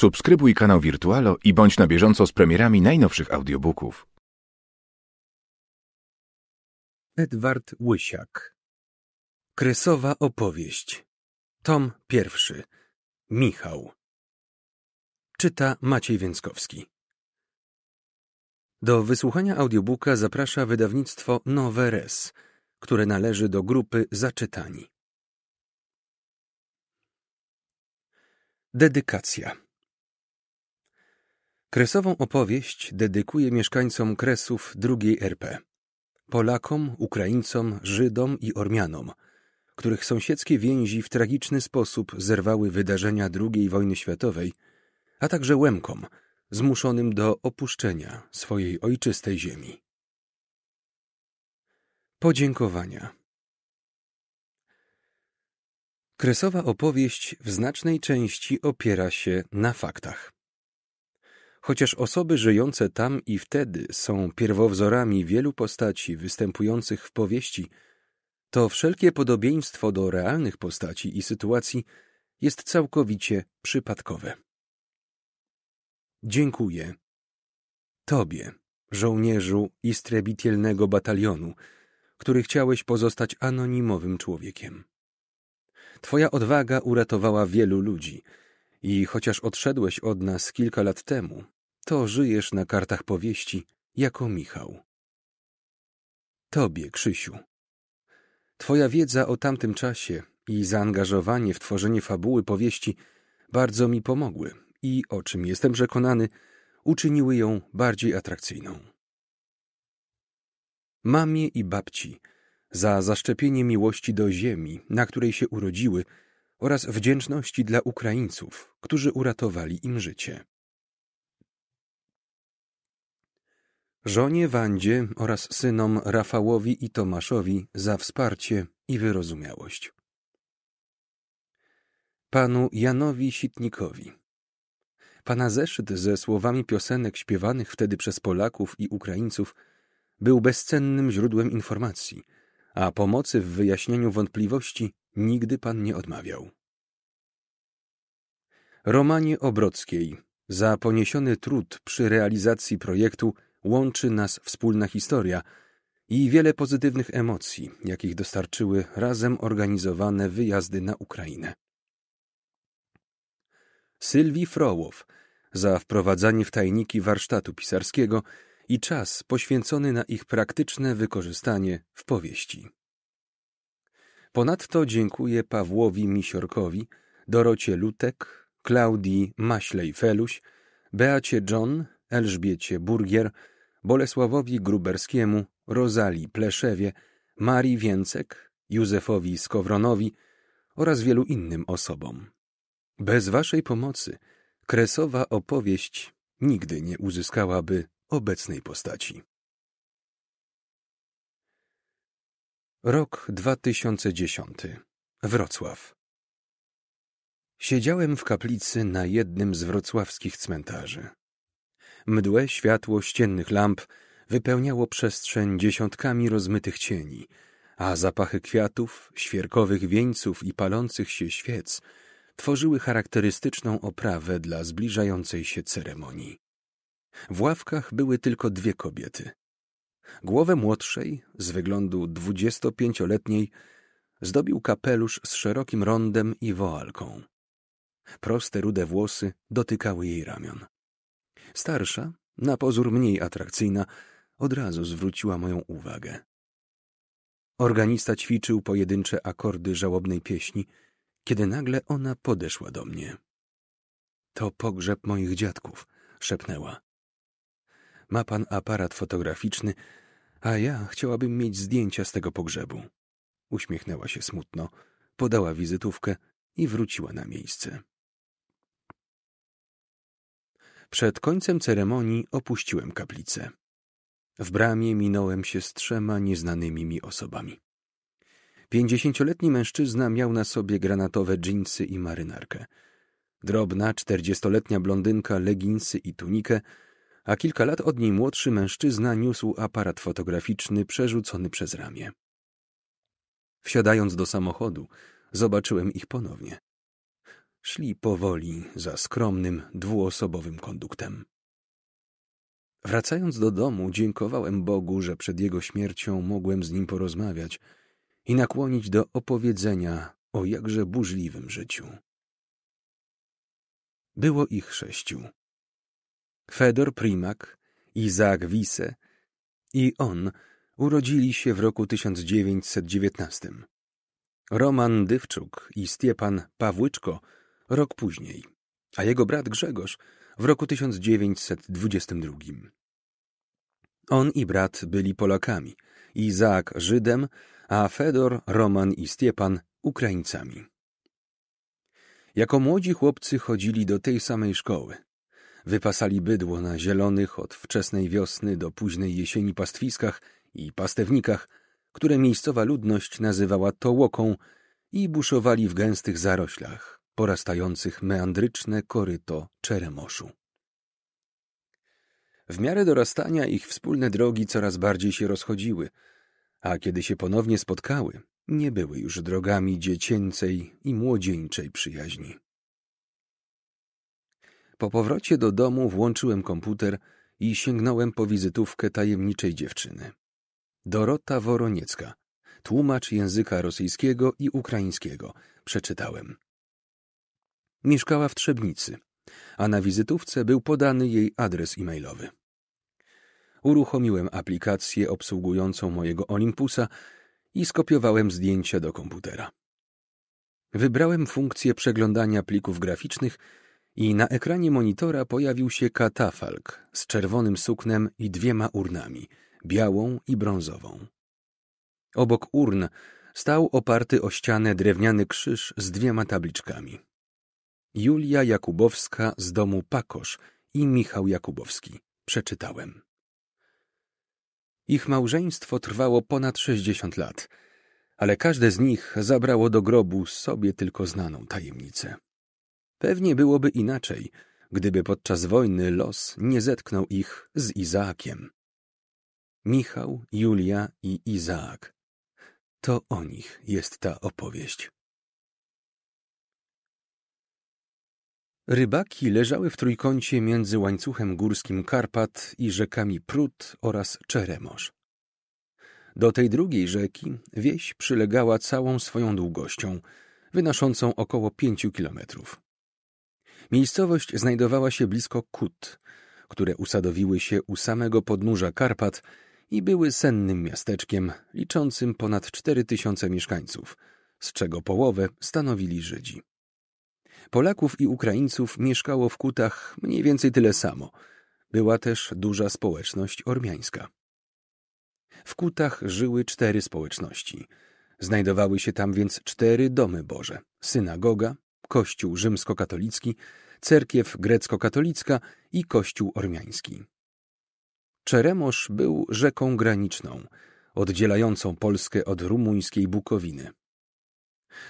Subskrybuj kanał Virtualo i bądź na bieżąco z premierami najnowszych audiobooków. Edward Łysiak Kresowa opowieść Tom pierwszy Michał Czyta Maciej Więckowski Do wysłuchania audiobooka zaprasza wydawnictwo Nowe Res, które należy do grupy Zaczytani. Dedykacja Kresową opowieść dedykuję mieszkańcom Kresów II RP. Polakom, Ukraińcom, Żydom i Ormianom, których sąsiedzkie więzi w tragiczny sposób zerwały wydarzenia II wojny światowej, a także Łemkom, zmuszonym do opuszczenia swojej ojczystej ziemi. Podziękowania Kresowa opowieść w znacznej części opiera się na faktach. Chociaż osoby żyjące tam i wtedy są pierwowzorami wielu postaci występujących w powieści, to wszelkie podobieństwo do realnych postaci i sytuacji jest całkowicie przypadkowe. Dziękuję Tobie, żołnierzu istrebitielnego batalionu, który chciałeś pozostać anonimowym człowiekiem. Twoja odwaga uratowała wielu ludzi i chociaż odszedłeś od nas kilka lat temu, to żyjesz na kartach powieści jako Michał. Tobie, Krzysiu. Twoja wiedza o tamtym czasie i zaangażowanie w tworzenie fabuły powieści bardzo mi pomogły i, o czym jestem przekonany, uczyniły ją bardziej atrakcyjną. Mamie i babci za zaszczepienie miłości do ziemi, na której się urodziły, oraz wdzięczności dla Ukraińców, którzy uratowali im życie. żonie Wandzie oraz synom Rafałowi i Tomaszowi za wsparcie i wyrozumiałość. Panu Janowi Sitnikowi. Pana zeszyt ze słowami piosenek śpiewanych wtedy przez Polaków i Ukraińców był bezcennym źródłem informacji, a pomocy w wyjaśnieniu wątpliwości nigdy pan nie odmawiał. Romanie Obrockiej za poniesiony trud przy realizacji projektu łączy nas wspólna historia i wiele pozytywnych emocji, jakich dostarczyły razem organizowane wyjazdy na Ukrainę. Sylwii Frołow za wprowadzanie w tajniki warsztatu pisarskiego i czas poświęcony na ich praktyczne wykorzystanie w powieści. Ponadto dziękuję Pawłowi Misiorkowi, Dorocie Lutek, Klaudii Maślej-Feluś, Beacie John, Elżbiecie Burgier, Bolesławowi Gruberskiemu, Rozali Pleszewie, Marii Więcek, Józefowi Skowronowi oraz wielu innym osobom. Bez waszej pomocy kresowa opowieść nigdy nie uzyskałaby obecnej postaci. Rok 2010. Wrocław. Siedziałem w kaplicy na jednym z wrocławskich cmentarzy. Mdłe światło ściennych lamp wypełniało przestrzeń dziesiątkami rozmytych cieni, a zapachy kwiatów, świerkowych wieńców i palących się świec tworzyły charakterystyczną oprawę dla zbliżającej się ceremonii. W ławkach były tylko dwie kobiety. Głowę młodszej, z wyglądu dwudziestopięcioletniej, zdobił kapelusz z szerokim rondem i woalką. Proste rude włosy dotykały jej ramion. Starsza, na pozór mniej atrakcyjna, od razu zwróciła moją uwagę. Organista ćwiczył pojedyncze akordy żałobnej pieśni, kiedy nagle ona podeszła do mnie. To pogrzeb moich dziadków, szepnęła. Ma pan aparat fotograficzny, a ja chciałabym mieć zdjęcia z tego pogrzebu. Uśmiechnęła się smutno, podała wizytówkę i wróciła na miejsce. Przed końcem ceremonii opuściłem kaplicę. W bramie minąłem się z trzema nieznanymi mi osobami. Pięćdziesięcioletni mężczyzna miał na sobie granatowe dżinsy i marynarkę. Drobna, czterdziestoletnia blondynka leginsy i tunikę, a kilka lat od niej młodszy mężczyzna niósł aparat fotograficzny przerzucony przez ramię. Wsiadając do samochodu, zobaczyłem ich ponownie. Szli powoli za skromnym, dwuosobowym konduktem. Wracając do domu, dziękowałem Bogu, że przed jego śmiercią mogłem z nim porozmawiać i nakłonić do opowiedzenia o jakże burzliwym życiu. Było ich sześciu. Fedor Primak, Izaak Wise i on urodzili się w roku 1919. Roman Dywczuk i Stiepan Pawłyczko – rok później, a jego brat Grzegorz w roku 1922. On i brat byli Polakami, Izaak Żydem, a Fedor, Roman i Stiepan Ukraińcami. Jako młodzi chłopcy chodzili do tej samej szkoły. Wypasali bydło na zielonych od wczesnej wiosny do późnej jesieni pastwiskach i pastewnikach, które miejscowa ludność nazywała tołoką i buszowali w gęstych zaroślach porastających meandryczne koryto Czeremoszu. W miarę dorastania ich wspólne drogi coraz bardziej się rozchodziły, a kiedy się ponownie spotkały, nie były już drogami dziecięcej i młodzieńczej przyjaźni. Po powrocie do domu włączyłem komputer i sięgnąłem po wizytówkę tajemniczej dziewczyny. Dorota Woroniecka, tłumacz języka rosyjskiego i ukraińskiego, przeczytałem. Mieszkała w Trzebnicy, a na wizytówce był podany jej adres e-mailowy. Uruchomiłem aplikację obsługującą mojego Olympusa i skopiowałem zdjęcia do komputera. Wybrałem funkcję przeglądania plików graficznych i na ekranie monitora pojawił się katafalk z czerwonym suknem i dwiema urnami, białą i brązową. Obok urn stał oparty o ścianę drewniany krzyż z dwiema tabliczkami. Julia Jakubowska z domu Pakosz i Michał Jakubowski. Przeczytałem. Ich małżeństwo trwało ponad 60 lat, ale każde z nich zabrało do grobu sobie tylko znaną tajemnicę. Pewnie byłoby inaczej, gdyby podczas wojny los nie zetknął ich z Izaakiem. Michał, Julia i Izaak. To o nich jest ta opowieść. Rybaki leżały w trójkącie między łańcuchem górskim Karpat i rzekami Prut oraz Czeremorz. Do tej drugiej rzeki wieś przylegała całą swoją długością, wynoszącą około pięciu kilometrów. Miejscowość znajdowała się blisko Kut, które usadowiły się u samego podnóża Karpat i były sennym miasteczkiem liczącym ponad cztery tysiące mieszkańców, z czego połowę stanowili Żydzi. Polaków i Ukraińców mieszkało w Kutach mniej więcej tyle samo. Była też duża społeczność ormiańska. W Kutach żyły cztery społeczności. Znajdowały się tam więc cztery domy Boże: synagoga, kościół rzymskokatolicki, cerkiew grecko-katolicka i kościół ormiański. Czeremosz był rzeką graniczną, oddzielającą Polskę od rumuńskiej Bukowiny.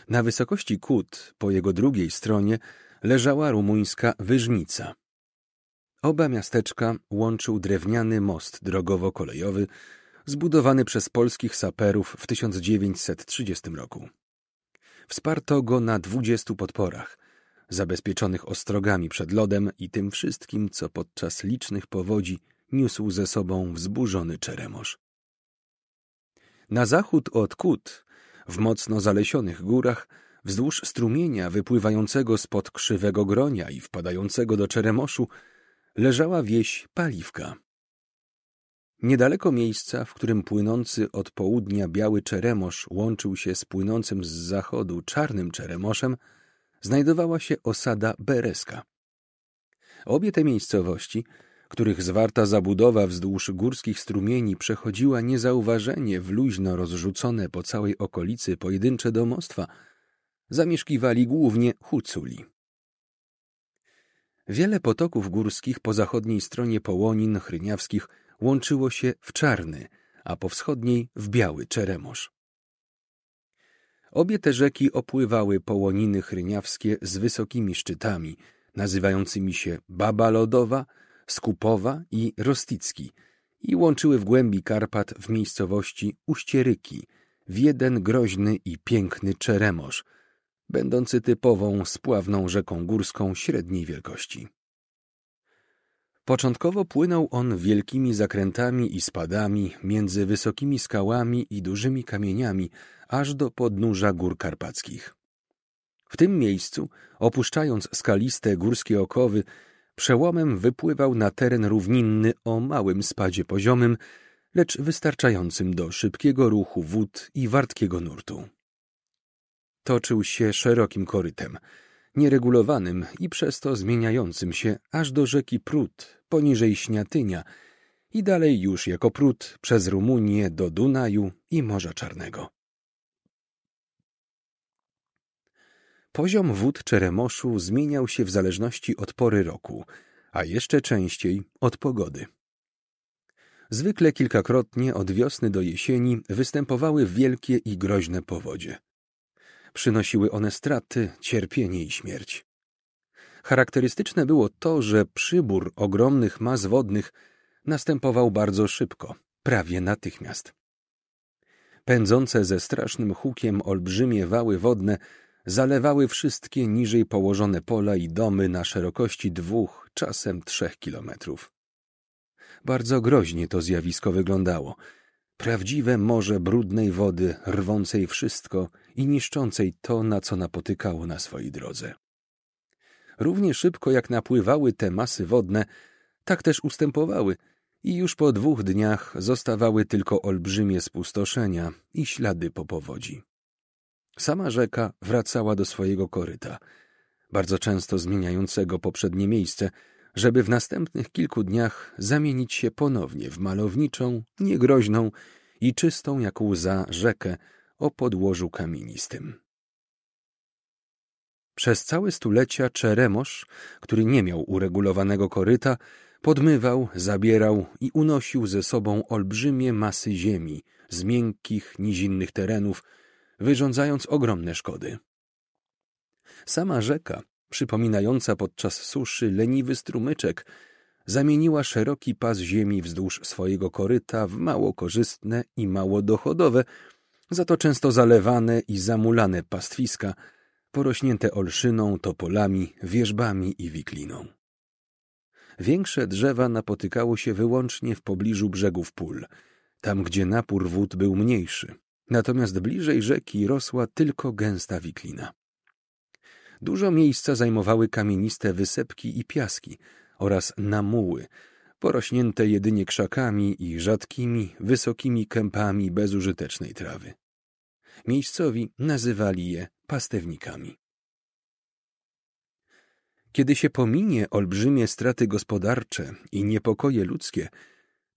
Na wysokości kut, po jego drugiej stronie, leżała rumuńska wyżnica. Oba miasteczka łączył drewniany most drogowo-kolejowy, zbudowany przez polskich saperów w 1930 roku. Wsparto go na dwudziestu podporach, zabezpieczonych ostrogami przed lodem i tym wszystkim, co podczas licznych powodzi niósł ze sobą wzburzony Czeremosz. Na zachód od Kut w mocno zalesionych górach, wzdłuż strumienia wypływającego spod krzywego gronia i wpadającego do Czeremoszu, leżała wieś Paliwka. Niedaleko miejsca, w którym płynący od południa biały Czeremosz łączył się z płynącym z zachodu czarnym Czeremoszem, znajdowała się osada Bereska. Obie te miejscowości – których zwarta zabudowa wzdłuż górskich strumieni przechodziła niezauważenie w luźno rozrzucone po całej okolicy pojedyncze domostwa, zamieszkiwali głównie Huculi. Wiele potoków górskich po zachodniej stronie połonin chryniawskich łączyło się w czarny, a po wschodniej w biały czeremosz. Obie te rzeki opływały połoniny chryniawskie z wysokimi szczytami, nazywającymi się Baba Lodowa – Skupowa i Rosticki i łączyły w głębi Karpat w miejscowości Uścieryki w jeden groźny i piękny Czeremorz, będący typową spławną rzeką górską średniej wielkości. Początkowo płynął on wielkimi zakrętami i spadami między wysokimi skałami i dużymi kamieniami aż do podnóża gór karpackich. W tym miejscu, opuszczając skaliste górskie okowy, przełomem wypływał na teren równinny o małym spadzie poziomym, lecz wystarczającym do szybkiego ruchu wód i wartkiego nurtu. Toczył się szerokim korytem, nieregulowanym i przez to zmieniającym się aż do rzeki Prut, poniżej Śniatynia i dalej już jako Prut przez Rumunię do Dunaju i Morza Czarnego. Poziom wód Czeremoszu zmieniał się w zależności od pory roku, a jeszcze częściej od pogody. Zwykle kilkakrotnie od wiosny do jesieni występowały wielkie i groźne powodzie. Przynosiły one straty, cierpienie i śmierć. Charakterystyczne było to, że przybór ogromnych mas wodnych następował bardzo szybko, prawie natychmiast. Pędzące ze strasznym hukiem olbrzymie wały wodne zalewały wszystkie niżej położone pola i domy na szerokości dwóch, czasem trzech kilometrów. Bardzo groźnie to zjawisko wyglądało. Prawdziwe morze brudnej wody, rwącej wszystko i niszczącej to, na co napotykało na swojej drodze. Równie szybko jak napływały te masy wodne, tak też ustępowały i już po dwóch dniach zostawały tylko olbrzymie spustoszenia i ślady po powodzi. Sama rzeka wracała do swojego koryta, bardzo często zmieniającego poprzednie miejsce, żeby w następnych kilku dniach zamienić się ponownie w malowniczą, niegroźną i czystą jak łza rzekę o podłożu kamienistym. Przez całe stulecia Czeremosz, który nie miał uregulowanego koryta, podmywał, zabierał i unosił ze sobą olbrzymie masy ziemi z miękkich, nizinnych terenów, wyrządzając ogromne szkody. Sama rzeka, przypominająca podczas suszy leniwy strumyczek, zamieniła szeroki pas ziemi wzdłuż swojego koryta w mało korzystne i mało dochodowe, za to często zalewane i zamulane pastwiska, porośnięte olszyną, topolami, wierzbami i wikliną. Większe drzewa napotykało się wyłącznie w pobliżu brzegów pól, tam gdzie napór wód był mniejszy, natomiast bliżej rzeki rosła tylko gęsta wiklina. Dużo miejsca zajmowały kamieniste wysepki i piaski oraz namuły, porośnięte jedynie krzakami i rzadkimi, wysokimi kępami bezużytecznej trawy. Miejscowi nazywali je pastewnikami. Kiedy się pominie olbrzymie straty gospodarcze i niepokoje ludzkie,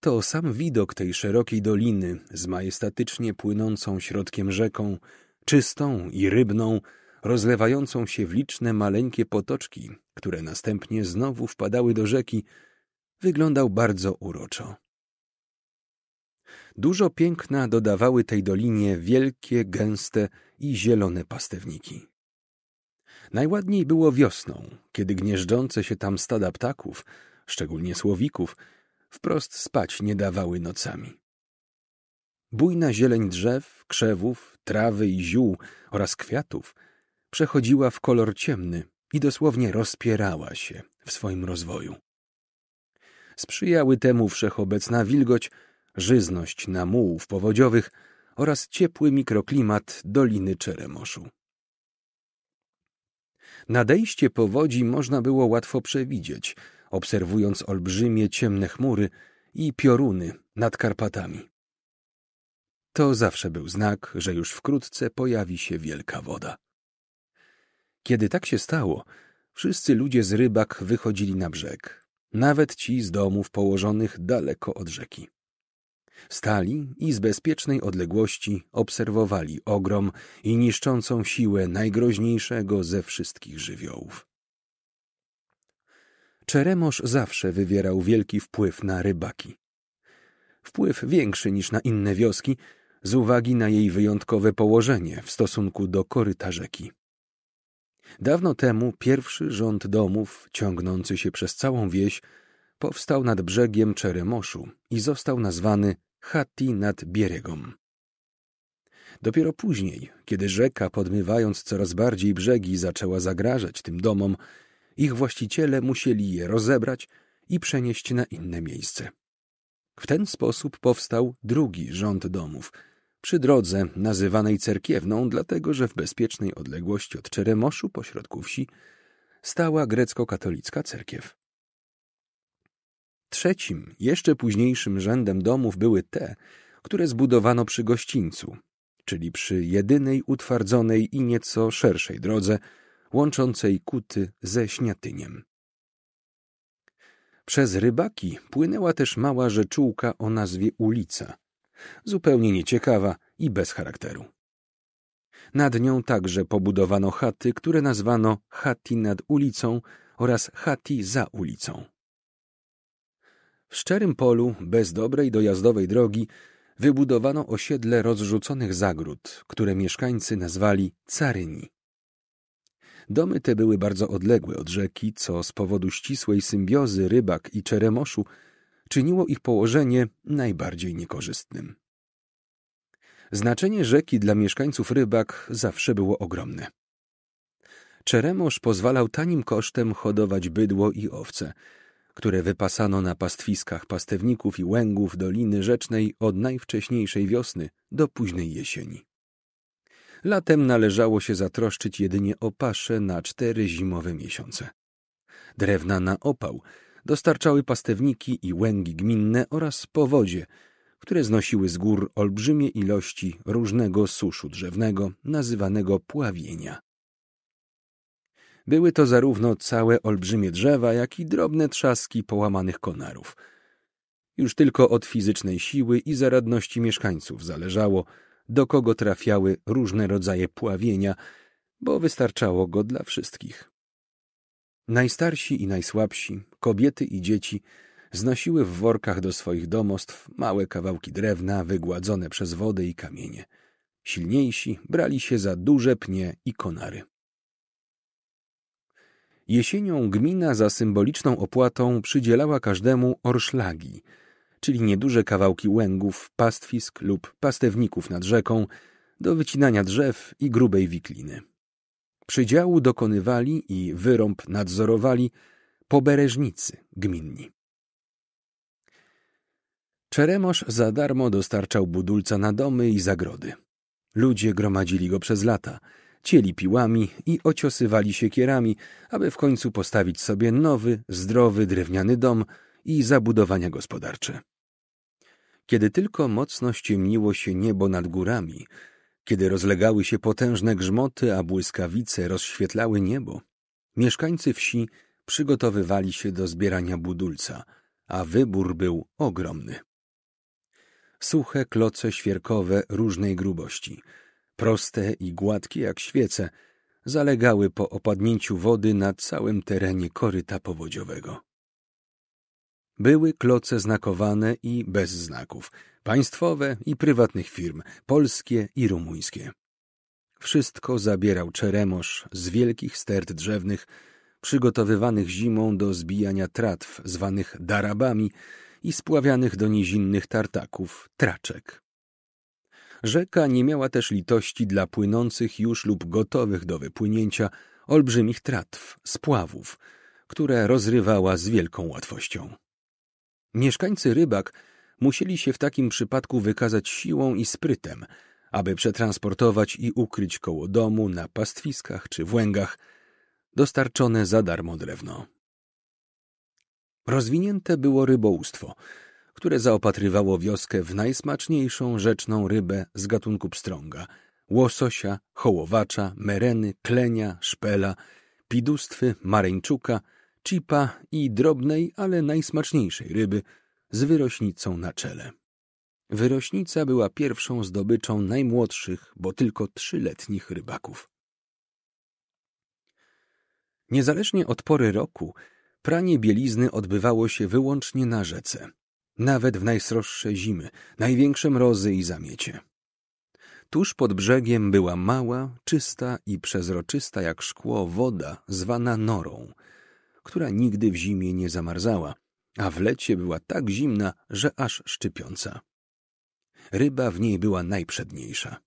to sam widok tej szerokiej doliny z majestatycznie płynącą środkiem rzeką, czystą i rybną, rozlewającą się w liczne maleńkie potoczki, które następnie znowu wpadały do rzeki, wyglądał bardzo uroczo. Dużo piękna dodawały tej dolinie wielkie, gęste i zielone pastewniki. Najładniej było wiosną, kiedy gnieżdżące się tam stada ptaków, szczególnie słowików, wprost spać nie dawały nocami. Bujna zieleń drzew, krzewów, trawy i ziół oraz kwiatów przechodziła w kolor ciemny i dosłownie rozpierała się w swoim rozwoju. Sprzyjały temu wszechobecna wilgoć, żyzność na mułów powodziowych oraz ciepły mikroklimat Doliny Czeremoszu. Nadejście powodzi można było łatwo przewidzieć, obserwując olbrzymie ciemne chmury i pioruny nad Karpatami. To zawsze był znak, że już wkrótce pojawi się wielka woda. Kiedy tak się stało, wszyscy ludzie z rybak wychodzili na brzeg, nawet ci z domów położonych daleko od rzeki. Stali i z bezpiecznej odległości obserwowali ogrom i niszczącą siłę najgroźniejszego ze wszystkich żywiołów. Czeremosz zawsze wywierał wielki wpływ na rybaki. Wpływ większy niż na inne wioski, z uwagi na jej wyjątkowe położenie w stosunku do koryta rzeki. Dawno temu pierwszy rząd domów, ciągnący się przez całą wieś, powstał nad brzegiem Czeremoszu i został nazwany Hati nad Bieregą. Dopiero później, kiedy rzeka, podmywając coraz bardziej brzegi, zaczęła zagrażać tym domom, ich właściciele musieli je rozebrać i przenieść na inne miejsce. W ten sposób powstał drugi rząd domów, przy drodze nazywanej cerkiewną, dlatego że w bezpiecznej odległości od Czeremoszu pośrodku wsi stała grecko-katolicka cerkiew. Trzecim, jeszcze późniejszym rzędem domów były te, które zbudowano przy gościńcu, czyli przy jedynej utwardzonej i nieco szerszej drodze, łączącej kuty ze śniatyniem. Przez rybaki płynęła też mała rzeczułka o nazwie ulica, zupełnie nieciekawa i bez charakteru. Nad nią także pobudowano chaty, które nazwano chati nad ulicą oraz chati za ulicą. W szczerym polu, bez dobrej dojazdowej drogi, wybudowano osiedle rozrzuconych zagród, które mieszkańcy nazwali Caryni. Domy te były bardzo odległe od rzeki, co z powodu ścisłej symbiozy rybak i czeremoszu czyniło ich położenie najbardziej niekorzystnym. Znaczenie rzeki dla mieszkańców rybak zawsze było ogromne. Czeremosz pozwalał tanim kosztem hodować bydło i owce, które wypasano na pastwiskach pastewników i łęgów Doliny Rzecznej od najwcześniejszej wiosny do późnej jesieni. Latem należało się zatroszczyć jedynie o pasze na cztery zimowe miesiące. Drewna na opał dostarczały pastewniki i łęgi gminne oraz powodzie, które znosiły z gór olbrzymie ilości różnego suszu drzewnego, nazywanego pławienia. Były to zarówno całe olbrzymie drzewa, jak i drobne trzaski połamanych konarów. Już tylko od fizycznej siły i zaradności mieszkańców zależało, do kogo trafiały różne rodzaje pławienia, bo wystarczało go dla wszystkich. Najstarsi i najsłabsi, kobiety i dzieci, znosiły w workach do swoich domostw małe kawałki drewna wygładzone przez wodę i kamienie. Silniejsi brali się za duże pnie i konary. Jesienią gmina za symboliczną opłatą przydzielała każdemu orszlagi – czyli nieduże kawałki łęgów, pastwisk lub pastewników nad rzeką, do wycinania drzew i grubej wikliny. Przydziału dokonywali i wyrąb nadzorowali pobereżnicy gminni. Czeremosz za darmo dostarczał budulca na domy i zagrody. Ludzie gromadzili go przez lata, cieli piłami i ociosywali siekierami, aby w końcu postawić sobie nowy, zdrowy, drewniany dom i zabudowania gospodarcze. Kiedy tylko mocno ściemniło się niebo nad górami, kiedy rozlegały się potężne grzmoty, a błyskawice rozświetlały niebo, mieszkańcy wsi przygotowywali się do zbierania budulca, a wybór był ogromny. Suche kloce świerkowe różnej grubości, proste i gładkie jak świece, zalegały po opadnięciu wody na całym terenie koryta powodziowego. Były kloce znakowane i bez znaków, państwowe i prywatnych firm, polskie i rumuńskie. Wszystko zabierał czeremosz z wielkich stert drzewnych, przygotowywanych zimą do zbijania tratw zwanych darabami i spławianych do nizinnych tartaków traczek. Rzeka nie miała też litości dla płynących już lub gotowych do wypłynięcia olbrzymich tratw, spławów, które rozrywała z wielką łatwością. Mieszkańcy rybak musieli się w takim przypadku wykazać siłą i sprytem, aby przetransportować i ukryć koło domu, na pastwiskach czy włęgach dostarczone za darmo drewno. Rozwinięte było rybołówstwo, które zaopatrywało wioskę w najsmaczniejszą rzeczną rybę z gatunku pstrąga łososia, hołowacza, mereny, klenia, szpela, pidustwy, mareńczuka – chipa i drobnej, ale najsmaczniejszej ryby z wyrośnicą na czele. Wyrośnica była pierwszą zdobyczą najmłodszych, bo tylko trzyletnich rybaków. Niezależnie od pory roku, pranie bielizny odbywało się wyłącznie na rzece, nawet w najsroższe zimy, największe mrozy i zamiecie. Tuż pod brzegiem była mała, czysta i przezroczysta jak szkło woda zwana norą, która nigdy w zimie nie zamarzała, a w lecie była tak zimna, że aż szczypiąca. Ryba w niej była najprzedniejsza.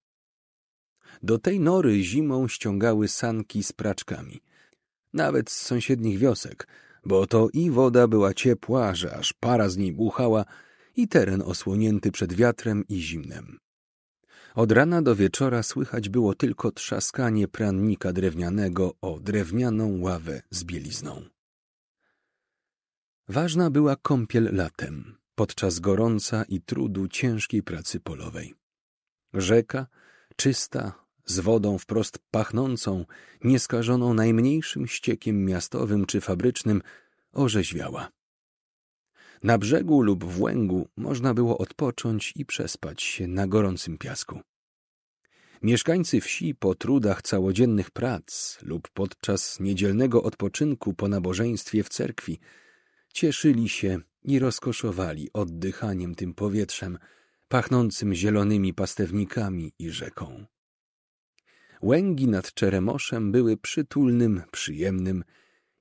Do tej nory zimą ściągały sanki z praczkami, nawet z sąsiednich wiosek, bo to i woda była ciepła, że aż para z niej buchała, i teren osłonięty przed wiatrem i zimnem. Od rana do wieczora słychać było tylko trzaskanie prannika drewnianego o drewnianą ławę z bielizną. Ważna była kąpiel latem, podczas gorąca i trudu ciężkiej pracy polowej. Rzeka, czysta, z wodą wprost pachnącą, nieskażoną najmniejszym ściekiem miastowym czy fabrycznym, orzeźwiała. Na brzegu lub w łęgu można było odpocząć i przespać się na gorącym piasku. Mieszkańcy wsi po trudach całodziennych prac lub podczas niedzielnego odpoczynku po nabożeństwie w cerkwi Cieszyli się i rozkoszowali oddychaniem tym powietrzem, pachnącym zielonymi pastewnikami i rzeką. Łęgi nad Czeremoszem były przytulnym, przyjemnym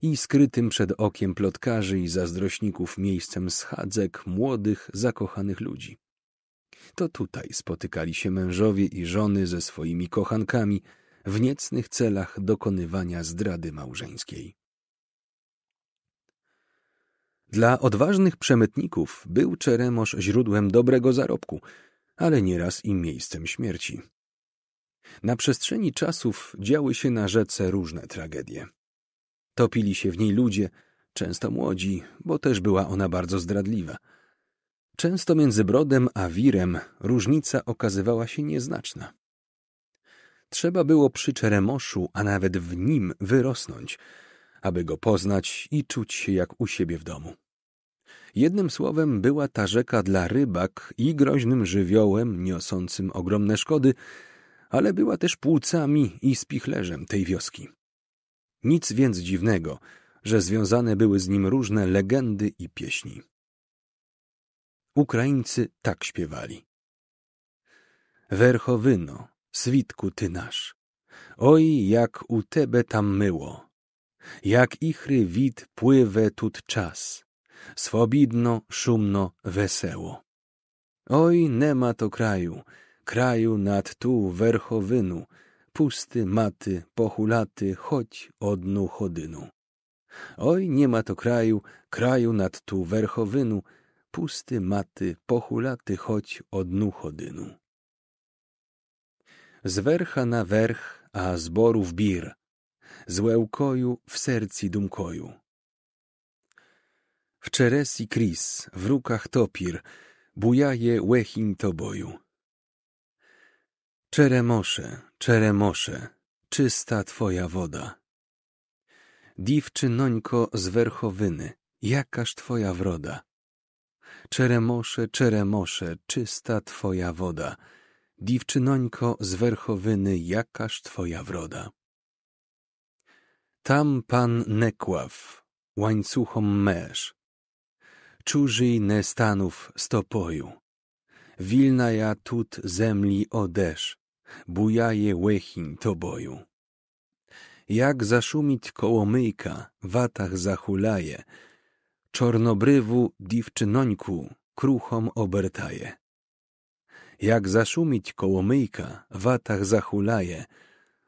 i skrytym przed okiem plotkarzy i zazdrośników miejscem schadzek młodych, zakochanych ludzi. To tutaj spotykali się mężowie i żony ze swoimi kochankami w niecnych celach dokonywania zdrady małżeńskiej. Dla odważnych przemytników był Czeremosz źródłem dobrego zarobku, ale nieraz i miejscem śmierci. Na przestrzeni czasów działy się na rzece różne tragedie. Topili się w niej ludzie, często młodzi, bo też była ona bardzo zdradliwa. Często między Brodem a Wirem różnica okazywała się nieznaczna. Trzeba było przy Czeremoszu, a nawet w nim wyrosnąć, aby go poznać i czuć się jak u siebie w domu. Jednym słowem była ta rzeka dla rybak i groźnym żywiołem niosącym ogromne szkody, ale była też płucami i spichlerzem tej wioski. Nic więc dziwnego, że związane były z nim różne legendy i pieśni. Ukraińcy tak śpiewali. Werchowyno, switku ty nasz, oj jak u tebe tam myło, jak ichry wid pływe tut czas, swobidno, szumno, weseło. Oj, nie ma to kraju, kraju nad tu werchowynu, pusty, maty, pohulaty, choć od chodynu. Oj, nie ma to kraju, kraju nad tu werchowynu, pusty, maty, pohulaty, choć od chodynu. Z wercha na werch, a z borów bir, z łełkoju w serci dumkoju. W Czeresi Kris, w rukach Topir, bujaje łechin Toboju. Czeremosze, czeremosze, czysta twoja woda. Dziewczynońko z Werchowyny, jakaż twoja wroda. Czeremosze, czeremosze, czysta twoja woda. Dziewczynońko z Werchowyny, jakaż twoja wroda. Tam pan Nekław, łańcuchom mesz czużyj ne stanów стопою. wilna ja tut zemli одеш, bujaje łechin toboju. Jak zaszumić kołomyjka, watach zachulaje, czornobrywu dziewczynońku kruchom obertaje. Jak zaszumić kołomyjka, watach zachulaje,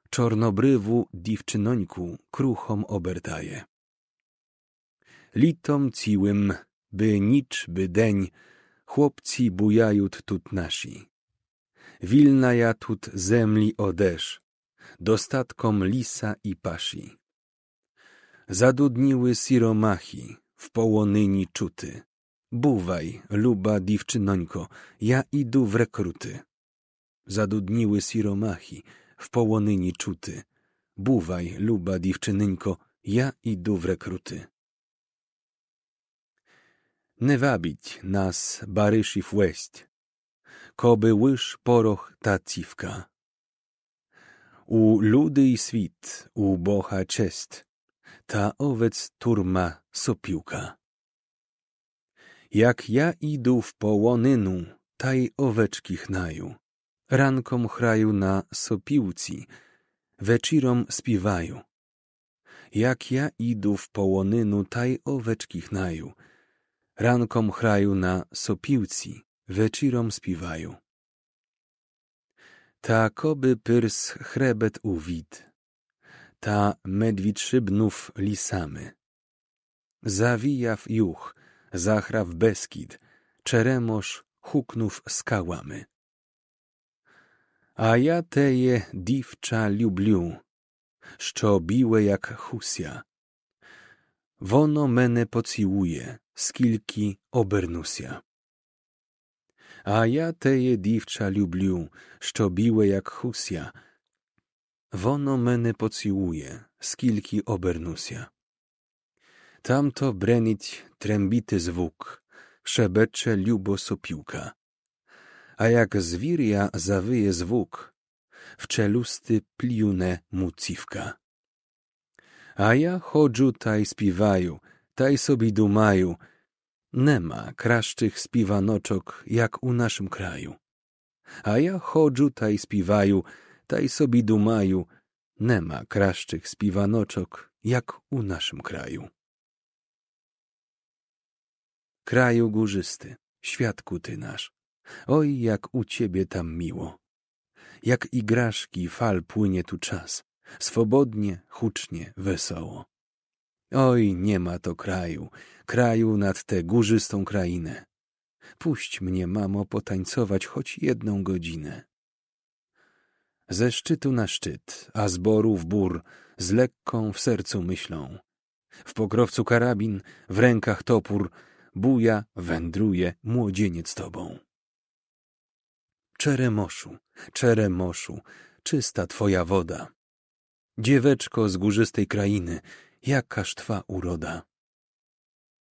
czornobrywu dziewczynońku kruchom obertaje. Litom ciłym by nicz, by deń, chłopci bujajut tut nasi. Wilna ja tut zemli odesz, dostatkom lisa i pasi. Zadudniły siromachi, w połonyni czuty. Buwaj, luba dziewczynońko, ja idu w rekruty. Zadudniły siromachi, w połonyni czuty. Buwaj, luba dziewczynyńko, ja idu w rekruty nie wabić nas baryszów łeść, koby łyż poroch ta ciwka. U ludy i świt, u Boha cześć, ta owec turma sopiłka. Jak ja idę w połonynu, taj oweczkich naju, rankom chraju na sopiłci, wieczirom spiwaju. Jak ja idę w połonynu, taj oweczkich naju rankom chraju na sopiłci, wieczirom spiwaju. Ta koby pyrs chrebet uwid, ta medwid szybnów lisamy. Zawijaw juch, zachraw beskid, czeremosz huknów skałamy. A ja teje dziewcza lubiu, szczobiłe jak husja. Wono mene pocjuje, скільки обернуся. А я теє дівча люблю, що біле, як хуся. Воно мене поцілує, скільки обернуся. Tamto brenić trębity zwuk, szebecze lubo sopiłka. A jak zwiria zawyje zwuk, w czelusty pliune mu ciwka. A ja chodzu taj spiwaju, Taj sobie dumaju. Nema kraszczych spiwanoczok jak u naszym kraju. A ja chodzu taj spiwaju, taj sobie dumaju. Nema kraszczych spiwanoczok jak u naszym kraju. Kraju górzysty, świadku ty nasz, oj jak u ciebie tam miło. Jak igraszki fal płynie tu czas, swobodnie, hucznie, wesoło. Oj, nie ma to kraju, kraju nad tę górzystą krainę. Puść mnie, mamo, potańcować choć jedną godzinę. Ze szczytu na szczyt, a z boru w bór, z lekką w sercu myślą. W pokrowcu karabin, w rękach topór, buja, wędruje młodzieniec tobą. Czeremoszu, Czeremoszu, czysta twoja woda. Dzieweczko z górzystej krainy, jakaż twa uroda.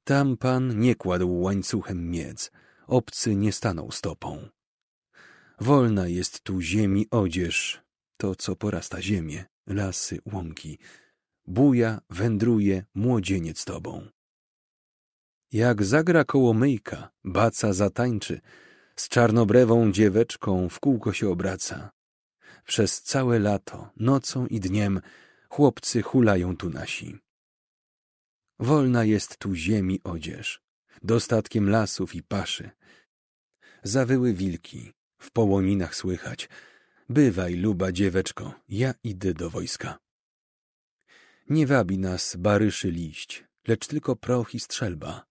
Tam pan nie kładł łańcuchem miec, obcy nie stanął stopą. Wolna jest tu ziemi odzież, to co porasta ziemię, lasy, łąki. Buja, wędruje młodzieniec tobą. Jak zagra koło myjka, baca zatańczy, z czarnobrewą dzieweczką w kółko się obraca. Przez całe lato, nocą i dniem, chłopcy hulają tu nasi. Wolna jest tu ziemi odzież, dostatkiem lasów i paszy. Zawyły wilki, w połoninach słychać. Bywaj, luba dzieweczko, ja idę do wojska. Nie wabi nas baryszy liść, lecz tylko proch i strzelba.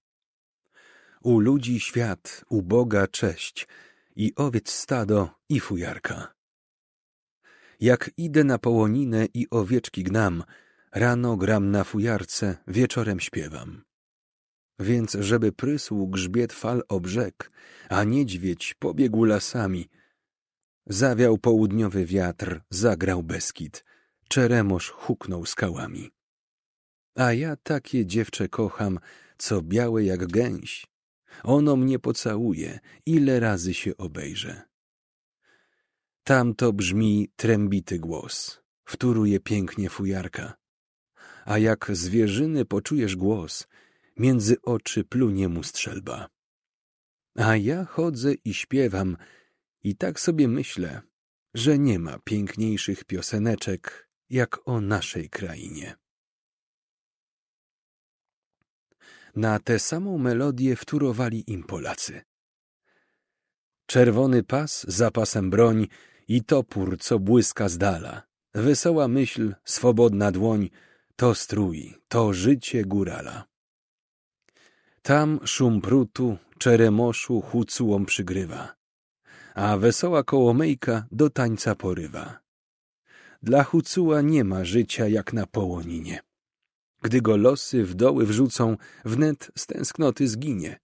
U ludzi świat, u Boga cześć, i owiec stado, i fujarka. Jak idę na połoninę i owieczki gnam, rano gram na fujarce, wieczorem śpiewam. Więc żeby prysł grzbiet fal o brzeg, a niedźwiedź pobiegł lasami. Zawiał południowy wiatr, zagrał beskid, czeremoż huknął skałami. A ja takie dziewczę kocham, co białe jak gęś. Ono mnie pocałuje, ile razy się obejrzę. Tamto brzmi trębity głos. Wtóruje pięknie fujarka. A jak zwierzyny poczujesz głos, między oczy plunie mu strzelba. A ja chodzę i śpiewam, i tak sobie myślę, że nie ma piękniejszych pioseneczek jak o naszej krainie. Na tę samą melodię wtórowali im Polacy. Czerwony pas za pasem broń i topór, co błyska z dala. Wesoła myśl, swobodna dłoń, to strój, to życie górala. Tam szum prutu, czeremoszu hucułom przygrywa, a wesoła kołomejka do tańca porywa. Dla hucuła nie ma życia jak na połoninie. Gdy go losy w doły wrzucą, wnet z tęsknoty zginie.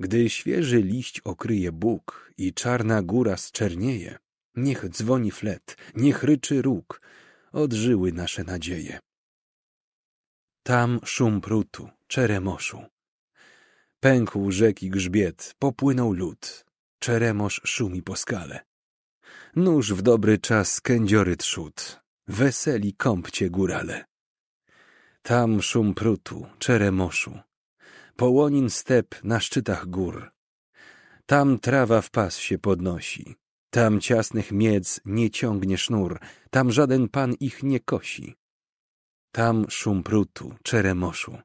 Gdy świeży liść okryje Bóg i czarna góra zczernieje, niech dzwoni flet, niech ryczy róg, odżyły nasze nadzieje. Tam szum prutu, czeremoszu. Pękł rzeki grzbiet, popłynął lód, czeremosz szumi po skale. Nóż w dobry czas kędziory trzód, weseli kąpcie górale. Tam szum prutu, czeremoszu połonin step na szczytach gór. Tam trawa w pas się podnosi, tam ciasnych miec nie ciągnie sznur, tam żaden pan ich nie kosi. Tam szum prutu, czeremoszu.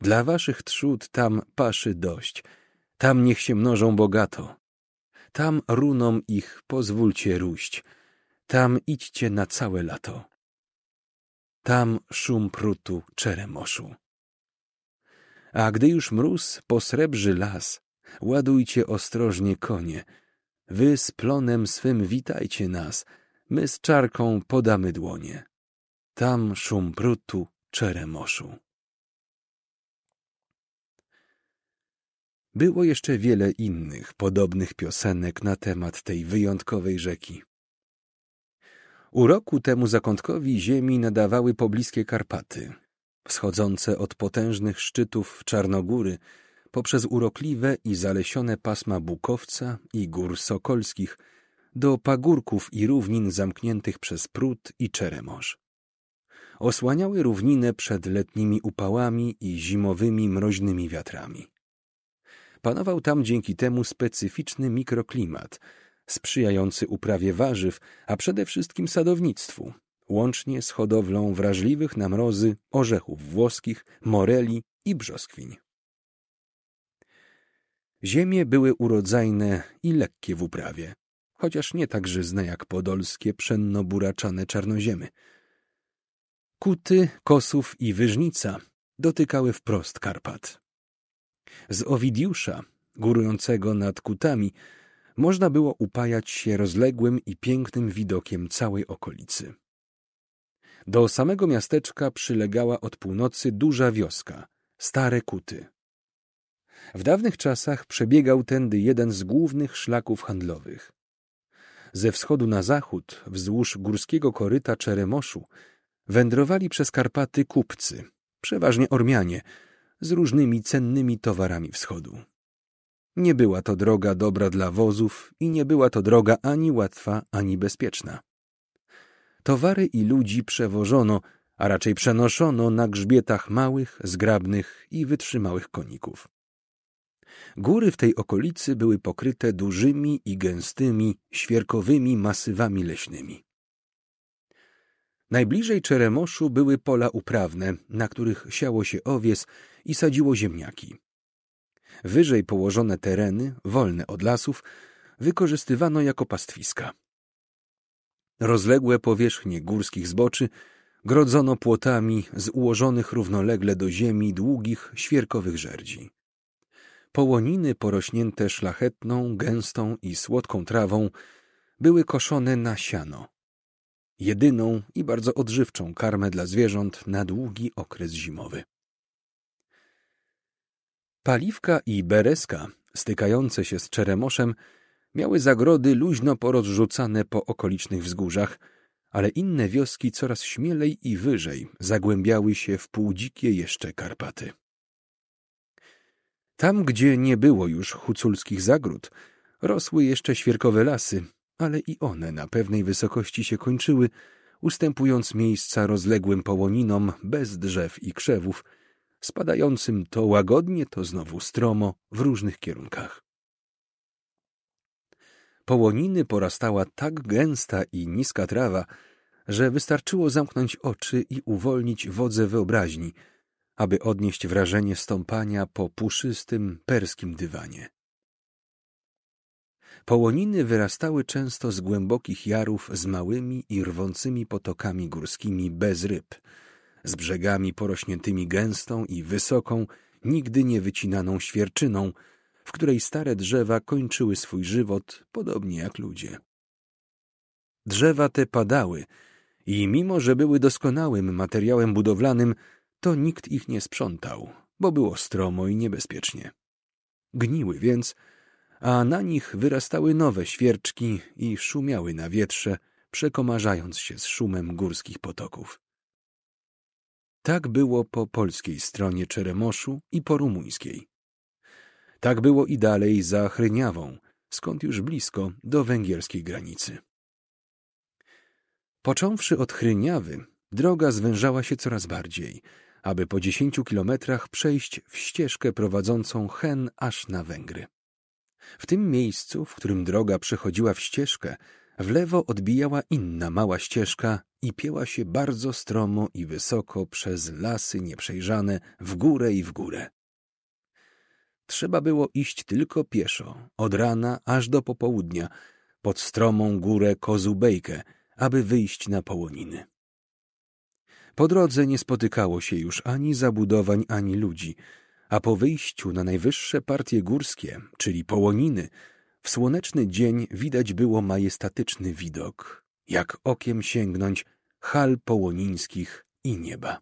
Dla waszych trzód tam paszy dość, tam niech się mnożą bogato. Tam runom ich pozwólcie róść, tam idźcie na całe lato. Tam szum prutu, czeremoszu a gdy już mróz posrebrzy las, ładujcie ostrożnie konie. Wy z plonem swym witajcie nas, my z czarką podamy dłonie. Tam szum brutu czeremoszu. Było jeszcze wiele innych podobnych piosenek na temat tej wyjątkowej rzeki. Uroku temu zakątkowi ziemi nadawały pobliskie Karpaty, wschodzące od potężnych szczytów Czarnogóry, poprzez urokliwe i zalesione pasma Bukowca i gór Sokolskich, do pagórków i równin zamkniętych przez Pród i Czeremorz. Osłaniały równinę przed letnimi upałami i zimowymi mroźnymi wiatrami. Panował tam dzięki temu specyficzny mikroklimat, sprzyjający uprawie warzyw, a przede wszystkim sadownictwu, łącznie z hodowlą wrażliwych na mrozy orzechów włoskich, moreli i brzoskwiń. Ziemie były urodzajne i lekkie w uprawie, chociaż nie tak żyzne jak podolskie, pszenno-buraczane czarnoziemy. Kuty, Kosów i Wyżnica dotykały wprost Karpat. Z Owidiusza, górującego nad Kutami, można było upajać się rozległym i pięknym widokiem całej okolicy. Do samego miasteczka przylegała od północy duża wioska, Stare Kuty. W dawnych czasach przebiegał tędy jeden z głównych szlaków handlowych. Ze wschodu na zachód, wzdłuż górskiego koryta Czeremoszu, wędrowali przez Karpaty kupcy, przeważnie Ormianie, z różnymi cennymi towarami wschodu. Nie była to droga dobra dla wozów i nie była to droga ani łatwa, ani bezpieczna. Towary i ludzi przewożono, a raczej przenoszono na grzbietach małych, zgrabnych i wytrzymałych koników. Góry w tej okolicy były pokryte dużymi i gęstymi, świerkowymi masywami leśnymi. Najbliżej Czeremoszu były pola uprawne, na których siało się owies i sadziło ziemniaki. Wyżej położone tereny, wolne od lasów, wykorzystywano jako pastwiska. Rozległe powierzchnie górskich zboczy grodzono płotami z ułożonych równolegle do ziemi długich, świerkowych żerdzi. Połoniny porośnięte szlachetną, gęstą i słodką trawą były koszone na siano, jedyną i bardzo odżywczą karmę dla zwierząt na długi okres zimowy. Paliwka i bereska, stykające się z czeremoszem, miały zagrody luźno porozrzucane po okolicznych wzgórzach, ale inne wioski coraz śmielej i wyżej zagłębiały się w półdzikie jeszcze Karpaty. Tam, gdzie nie było już huculskich zagród, rosły jeszcze świerkowe lasy, ale i one na pewnej wysokości się kończyły, ustępując miejsca rozległym połoninom bez drzew i krzewów, spadającym to łagodnie, to znowu stromo w różnych kierunkach. Połoniny porastała tak gęsta i niska trawa, że wystarczyło zamknąć oczy i uwolnić wodze wyobraźni, aby odnieść wrażenie stąpania po puszystym perskim dywanie. Połoniny wyrastały często z głębokich jarów z małymi i rwącymi potokami górskimi bez ryb, z brzegami porośniętymi gęstą i wysoką, nigdy nie wycinaną świerczyną, w której stare drzewa kończyły swój żywot, podobnie jak ludzie. Drzewa te padały i mimo, że były doskonałym materiałem budowlanym, to nikt ich nie sprzątał, bo było stromo i niebezpiecznie. Gniły więc, a na nich wyrastały nowe świerczki i szumiały na wietrze, przekomarzając się z szumem górskich potoków. Tak było po polskiej stronie Czeremoszu i po rumuńskiej. Tak było i dalej za Chryniawą, skąd już blisko do węgierskiej granicy. Począwszy od Chryniawy, droga zwężała się coraz bardziej, aby po dziesięciu kilometrach przejść w ścieżkę prowadzącą Hen aż na Węgry. W tym miejscu, w którym droga przechodziła w ścieżkę, w lewo odbijała inna mała ścieżka i pięła się bardzo stromo i wysoko przez lasy nieprzejrzane w górę i w górę. Trzeba było iść tylko pieszo, od rana aż do popołudnia, pod stromą górę Kozubejkę, aby wyjść na połoniny. Po drodze nie spotykało się już ani zabudowań, ani ludzi, a po wyjściu na najwyższe partie górskie, czyli połoniny, w słoneczny dzień widać było majestatyczny widok, jak okiem sięgnąć hal połonińskich i nieba.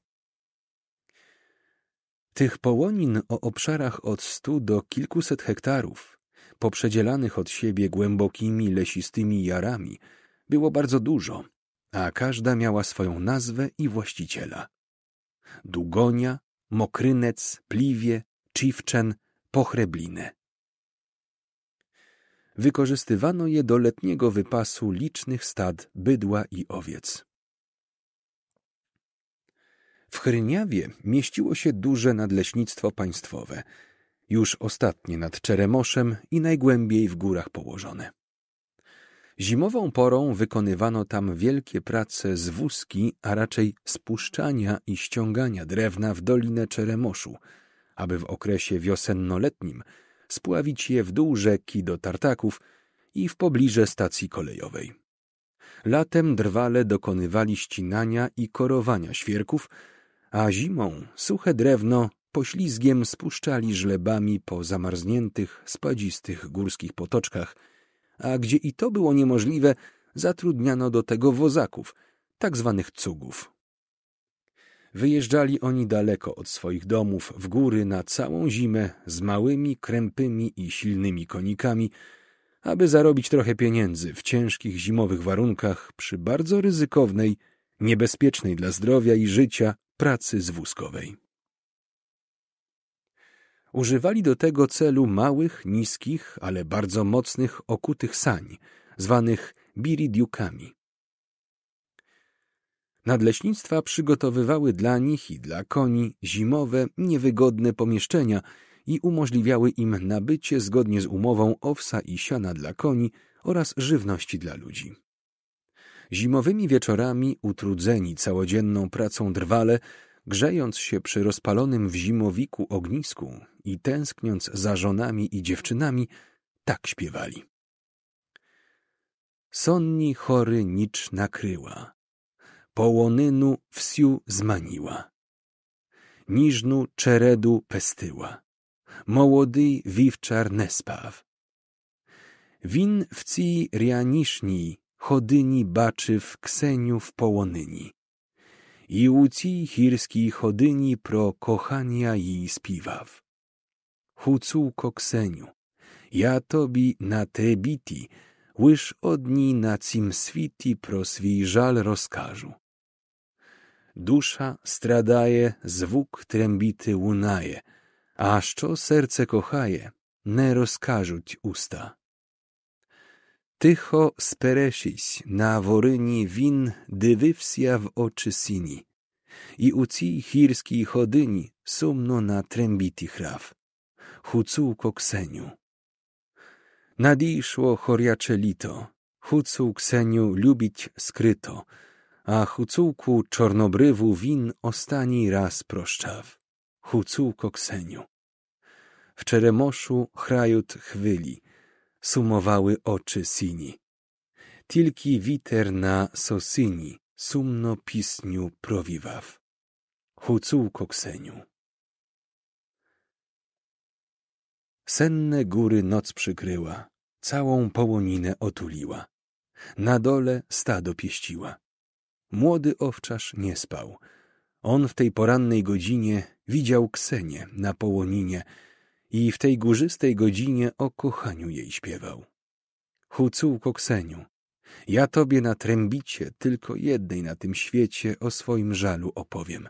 Tych połonin o obszarach od stu do kilkuset hektarów, poprzedzielanych od siebie głębokimi, lesistymi jarami, było bardzo dużo, a każda miała swoją nazwę i właściciela. Dugonia, Mokrynec, Pliwie, Czywczen, Pochreblinę. Wykorzystywano je do letniego wypasu licznych stad bydła i owiec. W Chryniawie mieściło się duże nadleśnictwo państwowe, już ostatnie nad Czeremoszem i najgłębiej w górach położone. Zimową porą wykonywano tam wielkie prace z wózki, a raczej spuszczania i ściągania drewna w dolinę Czeremoszu, aby w okresie wiosennoletnim spławić je w dół rzeki do tartaków i w pobliże stacji kolejowej. Latem drwale dokonywali ścinania i korowania świerków, a zimą suche drewno poślizgiem spuszczali żlebami po zamarzniętych, spadzistych górskich potoczkach, a gdzie i to było niemożliwe, zatrudniano do tego wozaków, tak zwanych cugów. Wyjeżdżali oni daleko od swoich domów, w góry na całą zimę, z małymi, krępymi i silnymi konikami, aby zarobić trochę pieniędzy w ciężkich zimowych warunkach przy bardzo ryzykownej, niebezpiecznej dla zdrowia i życia pracy zwózkowej. Używali do tego celu małych, niskich, ale bardzo mocnych, okutych sań, zwanych biridiukami. Nadleśnictwa przygotowywały dla nich i dla koni zimowe, niewygodne pomieszczenia i umożliwiały im nabycie zgodnie z umową owsa i siana dla koni oraz żywności dla ludzi. Zimowymi wieczorami, utrudzeni całodzienną pracą drwale, grzejąc się przy rozpalonym w zimowiku ognisku i tęskniąc za żonami i dziewczynami, tak śpiewali. Sonni chory nicz nakryła, połonynu wsiu zmaniła, niżnu czeredu pestyła, mołody wiwczar nespaw. Win wci rianiszni Chodyni baczy w Kseniu w Połonyni. I uci hirski Chodyni pro kochania i spiwaw. Hucułko Kseniu, ja tobi na biti, łyż odni na cimswiti pro swój żal rozkażu. Dusza stradaje, zwuk trębity łunaje, a szczo serce kochaje, ne rozkażuć usta. Tycho speresis na woryni win dywywsja w oczy sini. I uci hirski chodyni sumno na trębiti hraw. Hucu kokseniu. Nadiszło choriacze lito. Hucu kseniu lubić skryto. A hucułku czornobrywu win ostani raz proszczaw. Hucu kokseniu. W czeremoszu chrajut chwyli sumowały oczy sini. Tilki witer na sosini, sumno pisniu prowiwaw. Hucuł kokseniu. Senne góry noc przykryła, całą połoninę otuliła. Na dole stado pieściła. Młody owczarz nie spał. On w tej porannej godzinie widział Ksenię na połoninie, i w tej górzystej godzinie o kochaniu jej śpiewał. Hucułko Kseniu, ja tobie na trębicie tylko jednej na tym świecie o swoim żalu opowiem.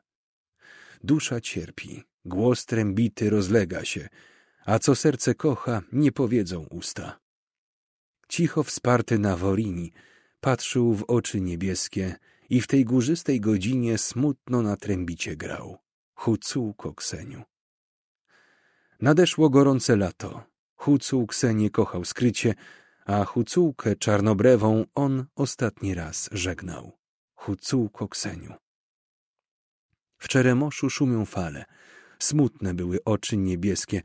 Dusza cierpi, głos trębity rozlega się, a co serce kocha, nie powiedzą usta. Cicho wsparty na Worini, patrzył w oczy niebieskie i w tej górzystej godzinie smutno na trębicie grał. Hucułko Kseniu. Nadeszło gorące lato. Hucułkse nie kochał skrycie, a Hucułkę czarnobrewą on ostatni raz żegnał. Hucułko Kseniu. W Czeremoszu szumią fale. Smutne były oczy niebieskie,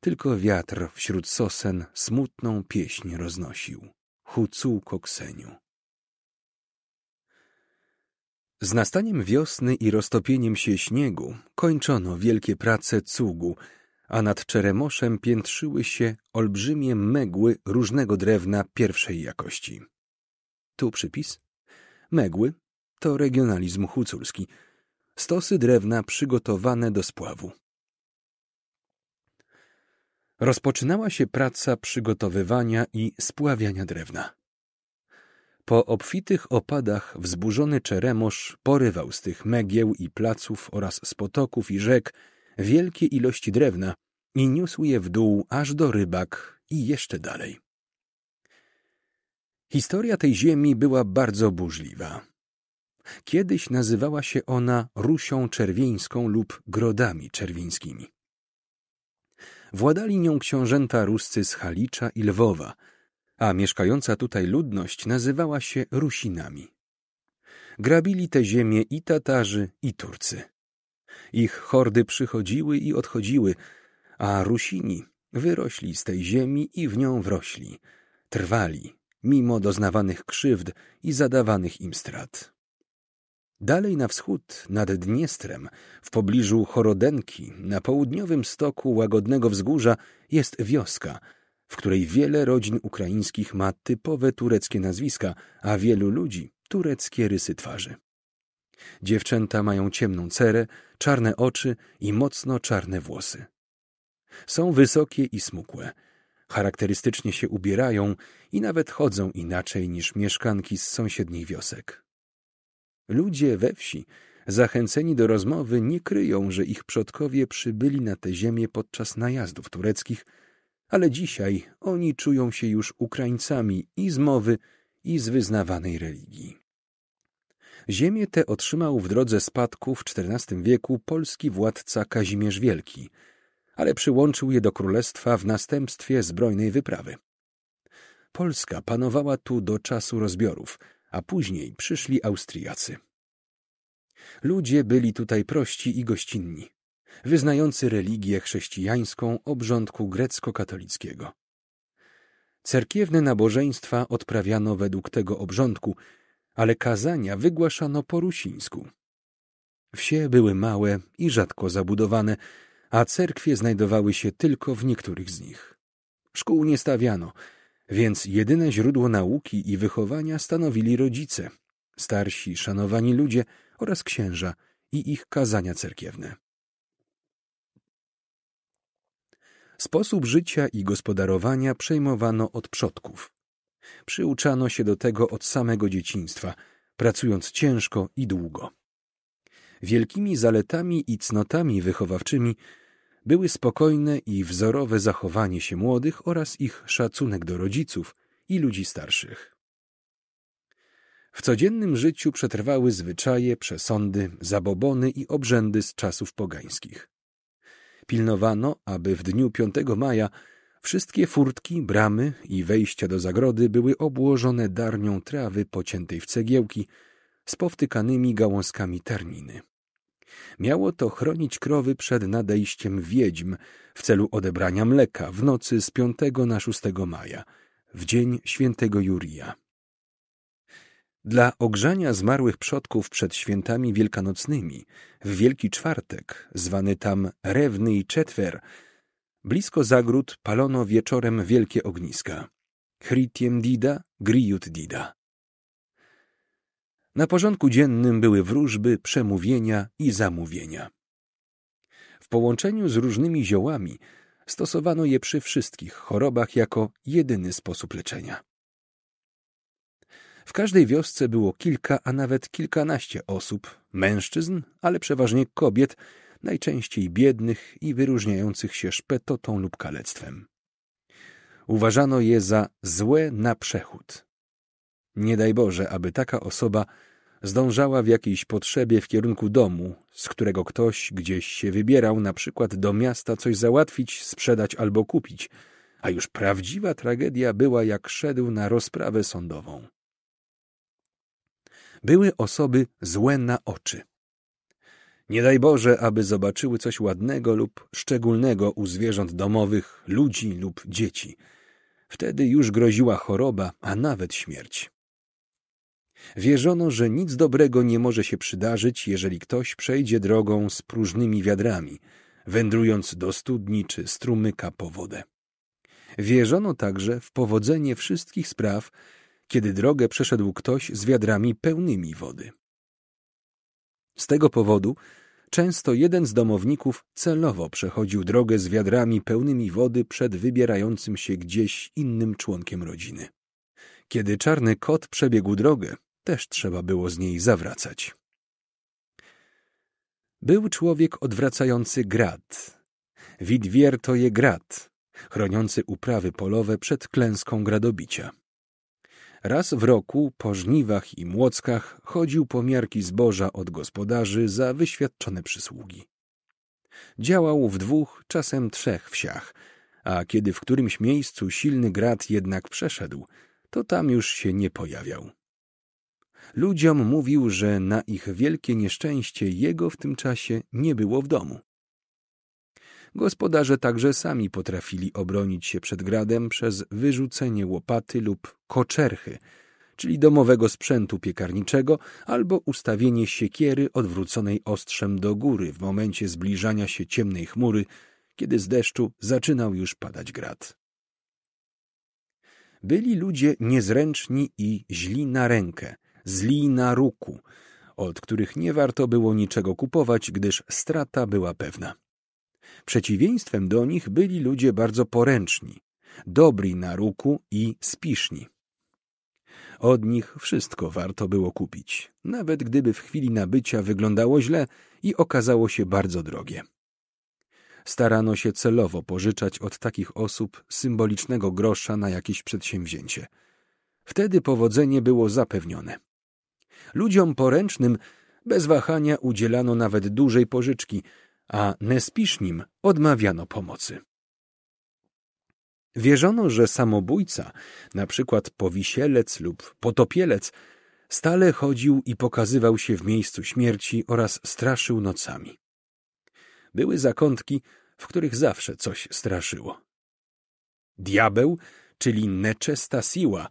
tylko wiatr wśród sosen smutną pieśń roznosił. Hucułko Kseniu. Z nastaniem wiosny i roztopieniem się śniegu kończono wielkie prace cugu, a nad czeremoszem piętrzyły się olbrzymie megły różnego drewna pierwszej jakości. Tu przypis. Megły to regionalizm huculski. Stosy drewna przygotowane do spławu. Rozpoczynała się praca przygotowywania i spławiania drewna. Po obfitych opadach wzburzony czeremosz porywał z tych megieł i placów oraz z potoków i rzek wielkie ilości drewna i niósł je w dół aż do rybak i jeszcze dalej. Historia tej ziemi była bardzo burzliwa. Kiedyś nazywała się ona Rusią Czerwieńską lub Grodami Czerwińskimi. Władali nią książęta ruscy z Halicza i Lwowa, a mieszkająca tutaj ludność nazywała się Rusinami. Grabili te ziemie i Tatarzy, i Turcy. Ich hordy przychodziły i odchodziły, a Rusini wyrośli z tej ziemi i w nią wrośli. Trwali, mimo doznawanych krzywd i zadawanych im strat. Dalej na wschód, nad Dniestrem, w pobliżu Chorodenki, na południowym stoku łagodnego wzgórza, jest wioska, w której wiele rodzin ukraińskich ma typowe tureckie nazwiska, a wielu ludzi tureckie rysy twarzy. Dziewczęta mają ciemną cerę, czarne oczy i mocno czarne włosy. Są wysokie i smukłe. Charakterystycznie się ubierają i nawet chodzą inaczej niż mieszkanki z sąsiednich wiosek. Ludzie we wsi, zachęceni do rozmowy, nie kryją, że ich przodkowie przybyli na tę ziemię podczas najazdów tureckich, ale dzisiaj oni czują się już Ukraińcami i z mowy, i z wyznawanej religii. Ziemię te otrzymał w drodze spadku w XIV wieku polski władca Kazimierz Wielki, ale przyłączył je do królestwa w następstwie zbrojnej wyprawy. Polska panowała tu do czasu rozbiorów, a później przyszli Austriacy. Ludzie byli tutaj prości i gościnni, wyznający religię chrześcijańską obrządku grecko-katolickiego. Cerkiewne nabożeństwa odprawiano według tego obrządku ale kazania wygłaszano po rusińsku. Wsie były małe i rzadko zabudowane, a cerkwie znajdowały się tylko w niektórych z nich. Szkół nie stawiano, więc jedyne źródło nauki i wychowania stanowili rodzice, starsi, szanowani ludzie oraz księża i ich kazania cerkiewne. Sposób życia i gospodarowania przejmowano od przodków. Przyuczano się do tego od samego dzieciństwa, pracując ciężko i długo. Wielkimi zaletami i cnotami wychowawczymi były spokojne i wzorowe zachowanie się młodych oraz ich szacunek do rodziców i ludzi starszych. W codziennym życiu przetrwały zwyczaje, przesądy, zabobony i obrzędy z czasów pogańskich. Pilnowano, aby w dniu 5 maja Wszystkie furtki, bramy i wejścia do zagrody były obłożone darnią trawy pociętej w cegiełki z powtykanymi gałązkami tarniny. Miało to chronić krowy przed nadejściem wiedźm w celu odebrania mleka w nocy z 5 na 6 maja, w dzień świętego Jurija. Dla ogrzania zmarłych przodków przed świętami wielkanocnymi w Wielki Czwartek, zwany tam Rewny i Czetwer, Blisko zagród palono wieczorem wielkie ogniska. Chritiem Dida, Griut Dida. Na porządku dziennym były wróżby, przemówienia i zamówienia. W połączeniu z różnymi ziołami stosowano je przy wszystkich chorobach jako jedyny sposób leczenia. W każdej wiosce było kilka, a nawet kilkanaście osób, mężczyzn, ale przeważnie kobiet, najczęściej biednych i wyróżniających się szpetotą lub kalectwem. Uważano je za złe na przechód. Nie daj Boże, aby taka osoba zdążała w jakiejś potrzebie w kierunku domu, z którego ktoś gdzieś się wybierał, na przykład do miasta coś załatwić, sprzedać albo kupić, a już prawdziwa tragedia była jak szedł na rozprawę sądową. Były osoby złe na oczy. Nie daj Boże, aby zobaczyły coś ładnego lub szczególnego u zwierząt domowych, ludzi lub dzieci. Wtedy już groziła choroba, a nawet śmierć. Wierzono, że nic dobrego nie może się przydarzyć, jeżeli ktoś przejdzie drogą z próżnymi wiadrami, wędrując do studni czy strumyka po wodę. Wierzono także w powodzenie wszystkich spraw, kiedy drogę przeszedł ktoś z wiadrami pełnymi wody. Z tego powodu Często jeden z domowników celowo przechodził drogę z wiadrami pełnymi wody przed wybierającym się gdzieś innym członkiem rodziny. Kiedy czarny kot przebiegł drogę, też trzeba było z niej zawracać. Był człowiek odwracający grad. Widwier to je grad, chroniący uprawy polowe przed klęską gradobicia. Raz w roku po żniwach i młockach chodził po miarki zboża od gospodarzy za wyświadczone przysługi. Działał w dwóch, czasem trzech wsiach, a kiedy w którymś miejscu silny grad jednak przeszedł, to tam już się nie pojawiał. Ludziom mówił, że na ich wielkie nieszczęście jego w tym czasie nie było w domu. Gospodarze także sami potrafili obronić się przed gradem przez wyrzucenie łopaty lub koczerchy, czyli domowego sprzętu piekarniczego, albo ustawienie siekiery odwróconej ostrzem do góry w momencie zbliżania się ciemnej chmury, kiedy z deszczu zaczynał już padać grad. Byli ludzie niezręczni i źli na rękę, zli na ruku, od których nie warto było niczego kupować, gdyż strata była pewna. Przeciwieństwem do nich byli ludzie bardzo poręczni, dobri na ruku i spiszni. Od nich wszystko warto było kupić, nawet gdyby w chwili nabycia wyglądało źle i okazało się bardzo drogie. Starano się celowo pożyczać od takich osób symbolicznego grosza na jakieś przedsięwzięcie. Wtedy powodzenie było zapewnione. Ludziom poręcznym bez wahania udzielano nawet dużej pożyczki, a Nespisznim odmawiano pomocy. Wierzono, że samobójca, na przykład powisielec lub potopielec, stale chodził i pokazywał się w miejscu śmierci oraz straszył nocami. Były zakątki, w których zawsze coś straszyło. Diabeł, czyli neczesta siła,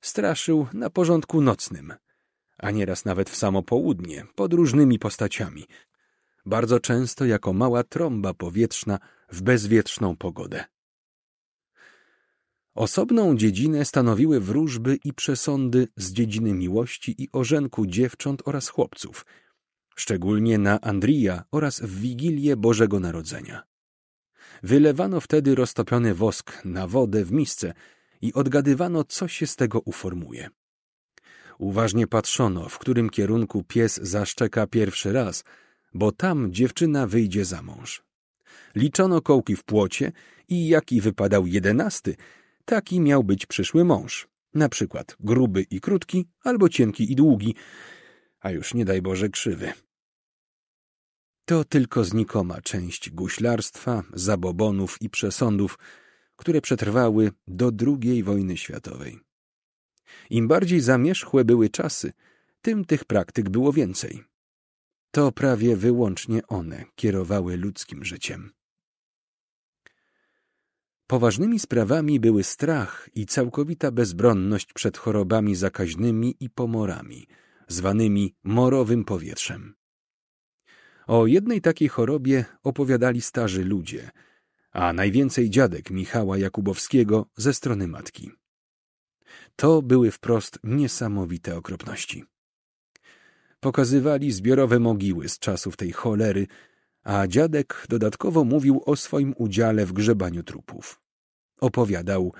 straszył na porządku nocnym, a nieraz nawet w samo południe, pod różnymi postaciami, bardzo często jako mała trąba powietrzna w bezwietrzną pogodę. Osobną dziedzinę stanowiły wróżby i przesądy z dziedziny miłości i orzenku dziewcząt oraz chłopców, szczególnie na Andrija oraz w Wigilię Bożego Narodzenia. Wylewano wtedy roztopiony wosk na wodę w misce i odgadywano, co się z tego uformuje. Uważnie patrzono, w którym kierunku pies zaszczeka pierwszy raz – bo tam dziewczyna wyjdzie za mąż. Liczono kołki w płocie i jaki wypadał jedenasty, taki miał być przyszły mąż. Na przykład gruby i krótki, albo cienki i długi, a już nie daj Boże krzywy. To tylko znikoma część guślarstwa, zabobonów i przesądów, które przetrwały do II wojny światowej. Im bardziej zamierzchłe były czasy, tym tych praktyk było więcej. To prawie wyłącznie one kierowały ludzkim życiem. Poważnymi sprawami były strach i całkowita bezbronność przed chorobami zakaźnymi i pomorami, zwanymi morowym powietrzem. O jednej takiej chorobie opowiadali starzy ludzie, a najwięcej dziadek Michała Jakubowskiego ze strony matki. To były wprost niesamowite okropności. Pokazywali zbiorowe mogiły z czasów tej cholery, a dziadek dodatkowo mówił o swoim udziale w grzebaniu trupów. Opowiadał,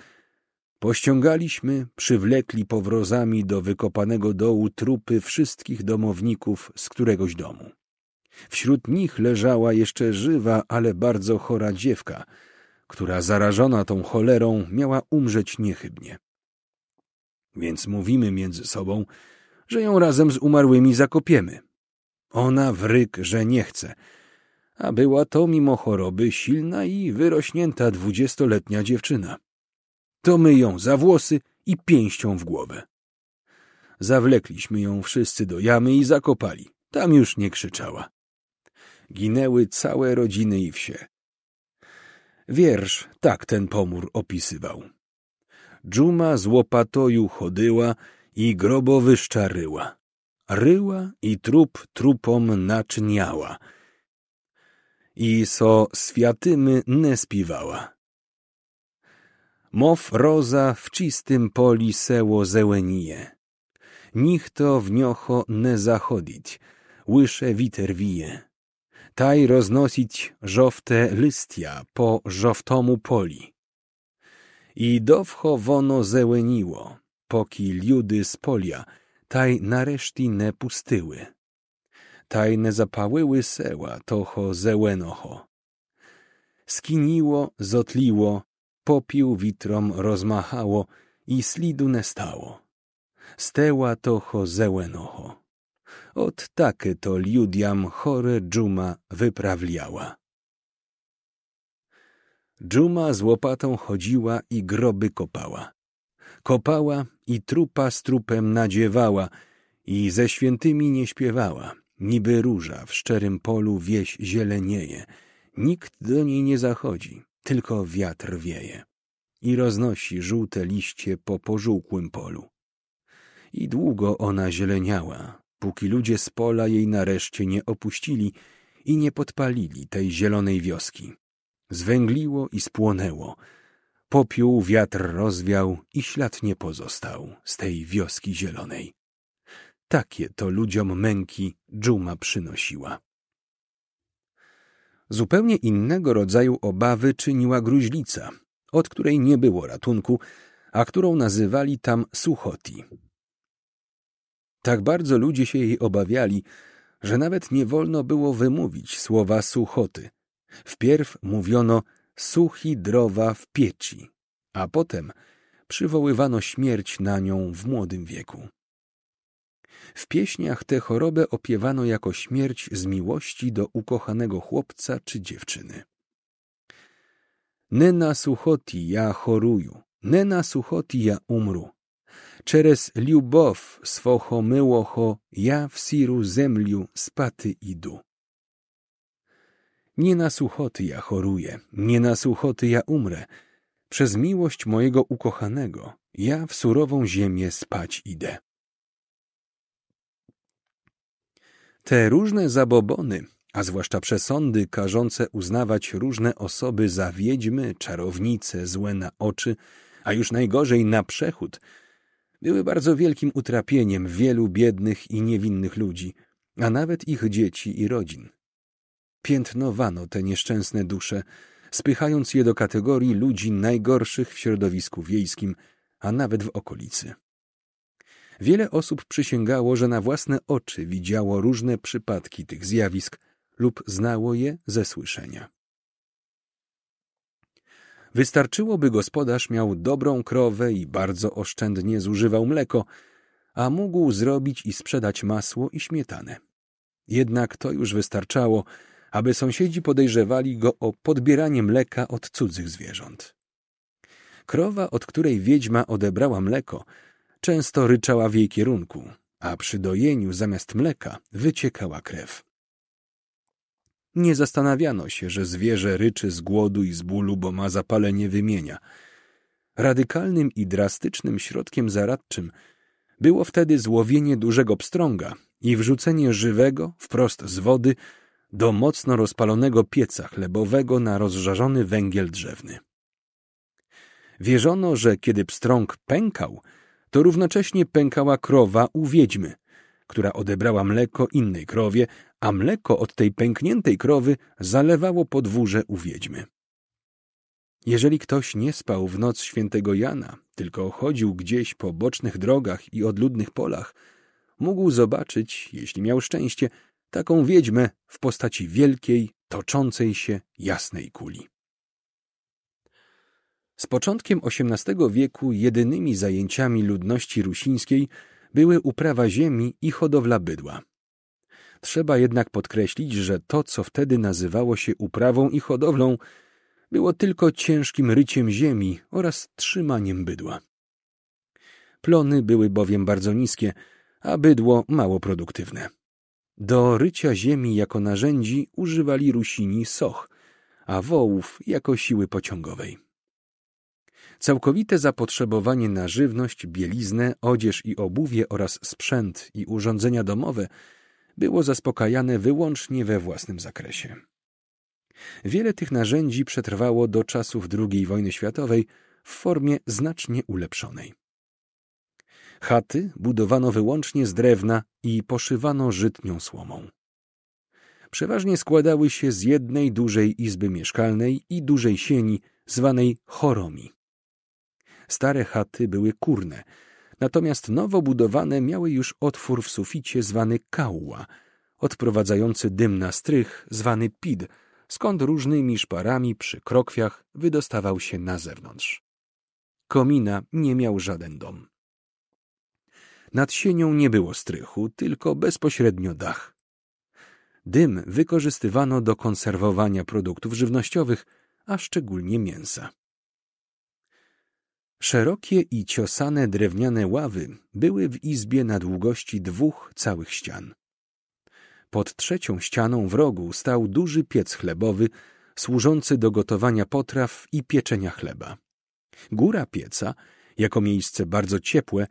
Pościągaliśmy, przywlekli powrozami do wykopanego dołu trupy wszystkich domowników z któregoś domu. Wśród nich leżała jeszcze żywa, ale bardzo chora dziewka, która zarażona tą cholerą miała umrzeć niechybnie. Więc mówimy między sobą, że ją razem z umarłymi zakopiemy. Ona wryk, że nie chce, a była to mimo choroby silna i wyrośnięta dwudziestoletnia dziewczyna. To my ją za włosy i pięścią w głowę. Zawlekliśmy ją wszyscy do jamy i zakopali. Tam już nie krzyczała. Ginęły całe rodziny i wsie. Wiersz tak ten pomór opisywał. Dżuma z łopatoju chodyła i grobowyszcza ryła. Ryła i trup trupom naczyniała. I so światymy nie spiwała. Mow roza w czystym poli seło zełenije. to w niocho ne zachodzić, łysze witer wije. Taj roznosić żowte listia po żowtomu poli. I dowcho wono zełeniło, poki ljudy z polia, taj nareszti ne pustyły. Taj ne zapałyły seła, toho zełenoho. Skiniło, zotliło, popił witrom rozmachało i slidu ne stało. Steła toho zełenoho. Od takie to Liudiam chore dżuma wyprawliała. Dżuma z łopatą chodziła i groby kopała. Kopała i trupa z trupem nadziewała i ze świętymi nie śpiewała. Niby róża w szczerym polu wieś zielenieje. Nikt do niej nie zachodzi, tylko wiatr wieje i roznosi żółte liście po pożółkłym polu. I długo ona zieleniała, póki ludzie z pola jej nareszcie nie opuścili i nie podpalili tej zielonej wioski. Zwęgliło i spłonęło, Popiół wiatr rozwiał i ślad nie pozostał z tej wioski zielonej. Takie to ludziom męki dżuma przynosiła. Zupełnie innego rodzaju obawy czyniła gruźlica, od której nie było ratunku, a którą nazywali tam suchoti. Tak bardzo ludzie się jej obawiali, że nawet nie wolno było wymówić słowa suchoty. Wpierw mówiono suchi drowa w pieci, a potem przywoływano śmierć na nią w młodym wieku. W pieśniach tę chorobę opiewano jako śmierć z miłości do ukochanego chłopca czy dziewczyny. Nena suchoti ja choruju, nena suchoti ja umru. Через любов swocho myłocho ja w siru zemliu spaty idu. Nie na suchoty ja choruję, nie na suchoty ja umrę. Przez miłość mojego ukochanego ja w surową ziemię spać idę. Te różne zabobony, a zwłaszcza przesądy każące uznawać różne osoby za wiedźmy, czarownice, złe na oczy, a już najgorzej na przechód, były bardzo wielkim utrapieniem wielu biednych i niewinnych ludzi, a nawet ich dzieci i rodzin piętnowano te nieszczęsne dusze, spychając je do kategorii ludzi najgorszych w środowisku wiejskim, a nawet w okolicy. Wiele osób przysięgało, że na własne oczy widziało różne przypadki tych zjawisk lub znało je ze słyszenia. Wystarczyłoby gospodarz miał dobrą krowę i bardzo oszczędnie zużywał mleko, a mógł zrobić i sprzedać masło i śmietanę. Jednak to już wystarczało, aby sąsiedzi podejrzewali go o podbieranie mleka od cudzych zwierząt. Krowa, od której wiedźma odebrała mleko, często ryczała w jej kierunku, a przy dojeniu zamiast mleka wyciekała krew. Nie zastanawiano się, że zwierzę ryczy z głodu i z bólu, bo ma zapalenie wymienia. Radykalnym i drastycznym środkiem zaradczym było wtedy złowienie dużego pstrąga i wrzucenie żywego, wprost z wody, do mocno rozpalonego pieca chlebowego na rozżarzony węgiel drzewny. Wierzono, że kiedy pstrąg pękał, to równocześnie pękała krowa u wiedźmy, która odebrała mleko innej krowie, a mleko od tej pękniętej krowy zalewało podwórze u wiedźmy. Jeżeli ktoś nie spał w noc świętego Jana, tylko chodził gdzieś po bocznych drogach i odludnych polach, mógł zobaczyć, jeśli miał szczęście, taką wiedźmę w postaci wielkiej, toczącej się jasnej kuli. Z początkiem XVIII wieku jedynymi zajęciami ludności rusińskiej były uprawa ziemi i hodowla bydła. Trzeba jednak podkreślić, że to, co wtedy nazywało się uprawą i hodowlą, było tylko ciężkim ryciem ziemi oraz trzymaniem bydła. Plony były bowiem bardzo niskie, a bydło mało produktywne. Do rycia ziemi jako narzędzi używali Rusini soch, a wołów jako siły pociągowej. Całkowite zapotrzebowanie na żywność, bieliznę, odzież i obuwie oraz sprzęt i urządzenia domowe było zaspokajane wyłącznie we własnym zakresie. Wiele tych narzędzi przetrwało do czasów II wojny światowej w formie znacznie ulepszonej. Chaty budowano wyłącznie z drewna i poszywano żytnią słomą. Przeważnie składały się z jednej dużej izby mieszkalnej i dużej sieni, zwanej choromi. Stare chaty były kurne, natomiast nowo budowane miały już otwór w suficie zwany kałła, odprowadzający dym na strych zwany pid, skąd różnymi szparami przy krokwiach wydostawał się na zewnątrz. Komina nie miał żaden dom. Nad sienią nie było strychu, tylko bezpośrednio dach. Dym wykorzystywano do konserwowania produktów żywnościowych, a szczególnie mięsa. Szerokie i ciosane drewniane ławy były w izbie na długości dwóch całych ścian. Pod trzecią ścianą w rogu stał duży piec chlebowy, służący do gotowania potraw i pieczenia chleba. Góra pieca, jako miejsce bardzo ciepłe,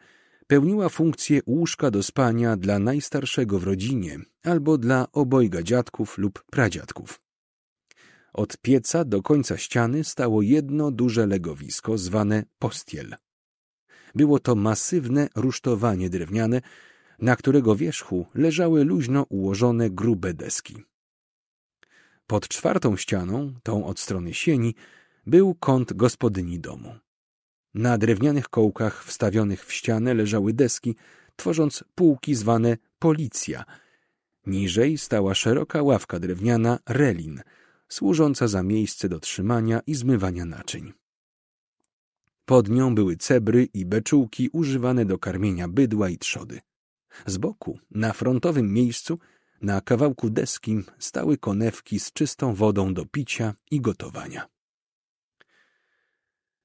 pełniła funkcję łóżka do spania dla najstarszego w rodzinie albo dla obojga dziadków lub pradziadków. Od pieca do końca ściany stało jedno duże legowisko zwane postiel. Było to masywne rusztowanie drewniane, na którego wierzchu leżały luźno ułożone grube deski. Pod czwartą ścianą, tą od strony sieni, był kąt gospodyni domu. Na drewnianych kołkach wstawionych w ścianę leżały deski, tworząc półki zwane policja. Niżej stała szeroka ławka drewniana relin, służąca za miejsce do trzymania i zmywania naczyń. Pod nią były cebry i beczułki używane do karmienia bydła i trzody. Z boku, na frontowym miejscu, na kawałku deski stały konewki z czystą wodą do picia i gotowania.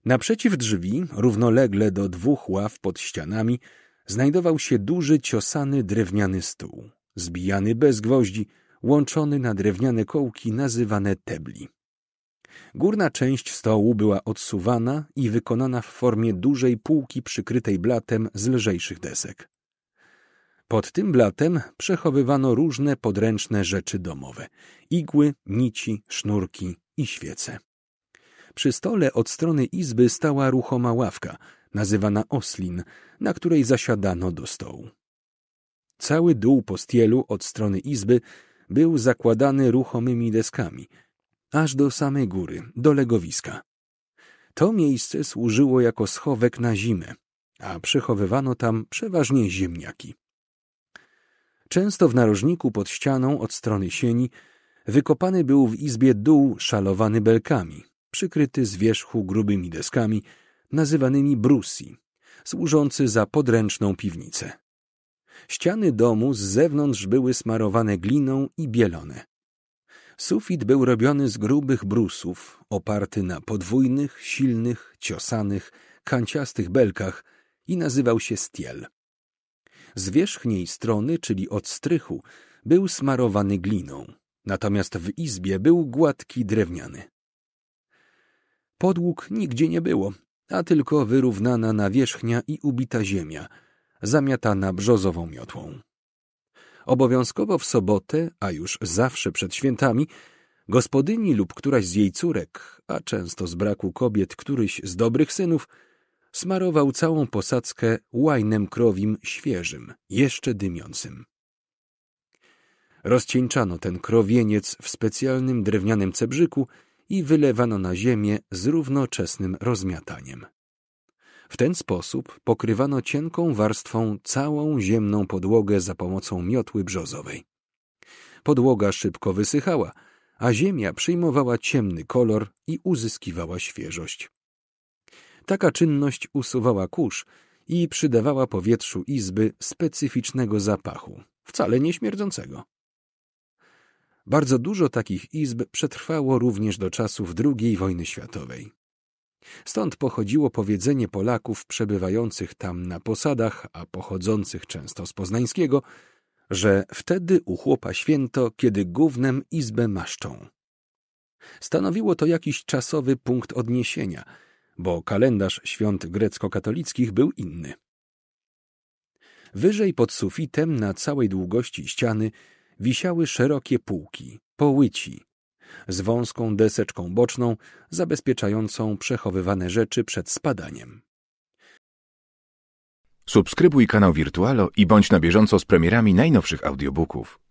Naprzeciw drzwi, równolegle do dwóch ław pod ścianami, znajdował się duży, ciosany drewniany stół, zbijany bez gwoździ, łączony na drewniane kołki nazywane tebli. Górna część stołu była odsuwana i wykonana w formie dużej półki przykrytej blatem z lżejszych desek. Pod tym blatem przechowywano różne podręczne rzeczy domowe – igły, nici, sznurki i świece. Przy stole od strony izby stała ruchoma ławka, nazywana oslin, na której zasiadano do stołu. Cały dół postielu od strony izby był zakładany ruchomymi deskami, aż do samej góry, do legowiska. To miejsce służyło jako schowek na zimę, a przechowywano tam przeważnie ziemniaki. Często w narożniku pod ścianą od strony sieni wykopany był w izbie dół szalowany belkami, przykryty z wierzchu grubymi deskami, nazywanymi brusi, służący za podręczną piwnicę. Ściany domu z zewnątrz były smarowane gliną i bielone. Sufit był robiony z grubych brusów, oparty na podwójnych, silnych, ciosanych, kanciastych belkach i nazywał się stiel. Z wierzchniej strony, czyli od strychu, był smarowany gliną, natomiast w izbie był gładki drewniany. Podłóg nigdzie nie było, a tylko wyrównana nawierzchnia i ubita ziemia, zamiatana brzozową miotłą. Obowiązkowo w sobotę, a już zawsze przed świętami, gospodyni lub któraś z jej córek, a często z braku kobiet któryś z dobrych synów, smarował całą posadzkę łajnem krowim świeżym, jeszcze dymiącym. Rozcieńczano ten krowieniec w specjalnym drewnianym cebrzyku, i wylewano na ziemię z równoczesnym rozmiataniem. W ten sposób pokrywano cienką warstwą całą ziemną podłogę za pomocą miotły brzozowej. Podłoga szybko wysychała, a ziemia przyjmowała ciemny kolor i uzyskiwała świeżość. Taka czynność usuwała kurz i przydawała powietrzu izby specyficznego zapachu, wcale nie śmierdzącego. Bardzo dużo takich izb przetrwało również do czasów II wojny światowej. Stąd pochodziło powiedzenie Polaków przebywających tam na posadach, a pochodzących często z poznańskiego, że wtedy u chłopa święto, kiedy gównem izbę maszczą. Stanowiło to jakiś czasowy punkt odniesienia, bo kalendarz świąt grecko-katolickich był inny. Wyżej pod sufitem na całej długości ściany wisiały szerokie półki, połyci, z wąską deseczką boczną zabezpieczającą przechowywane rzeczy przed spadaniem. Subskrybuj kanał Wirtualo i bądź na bieżąco z premierami najnowszych audiobooków.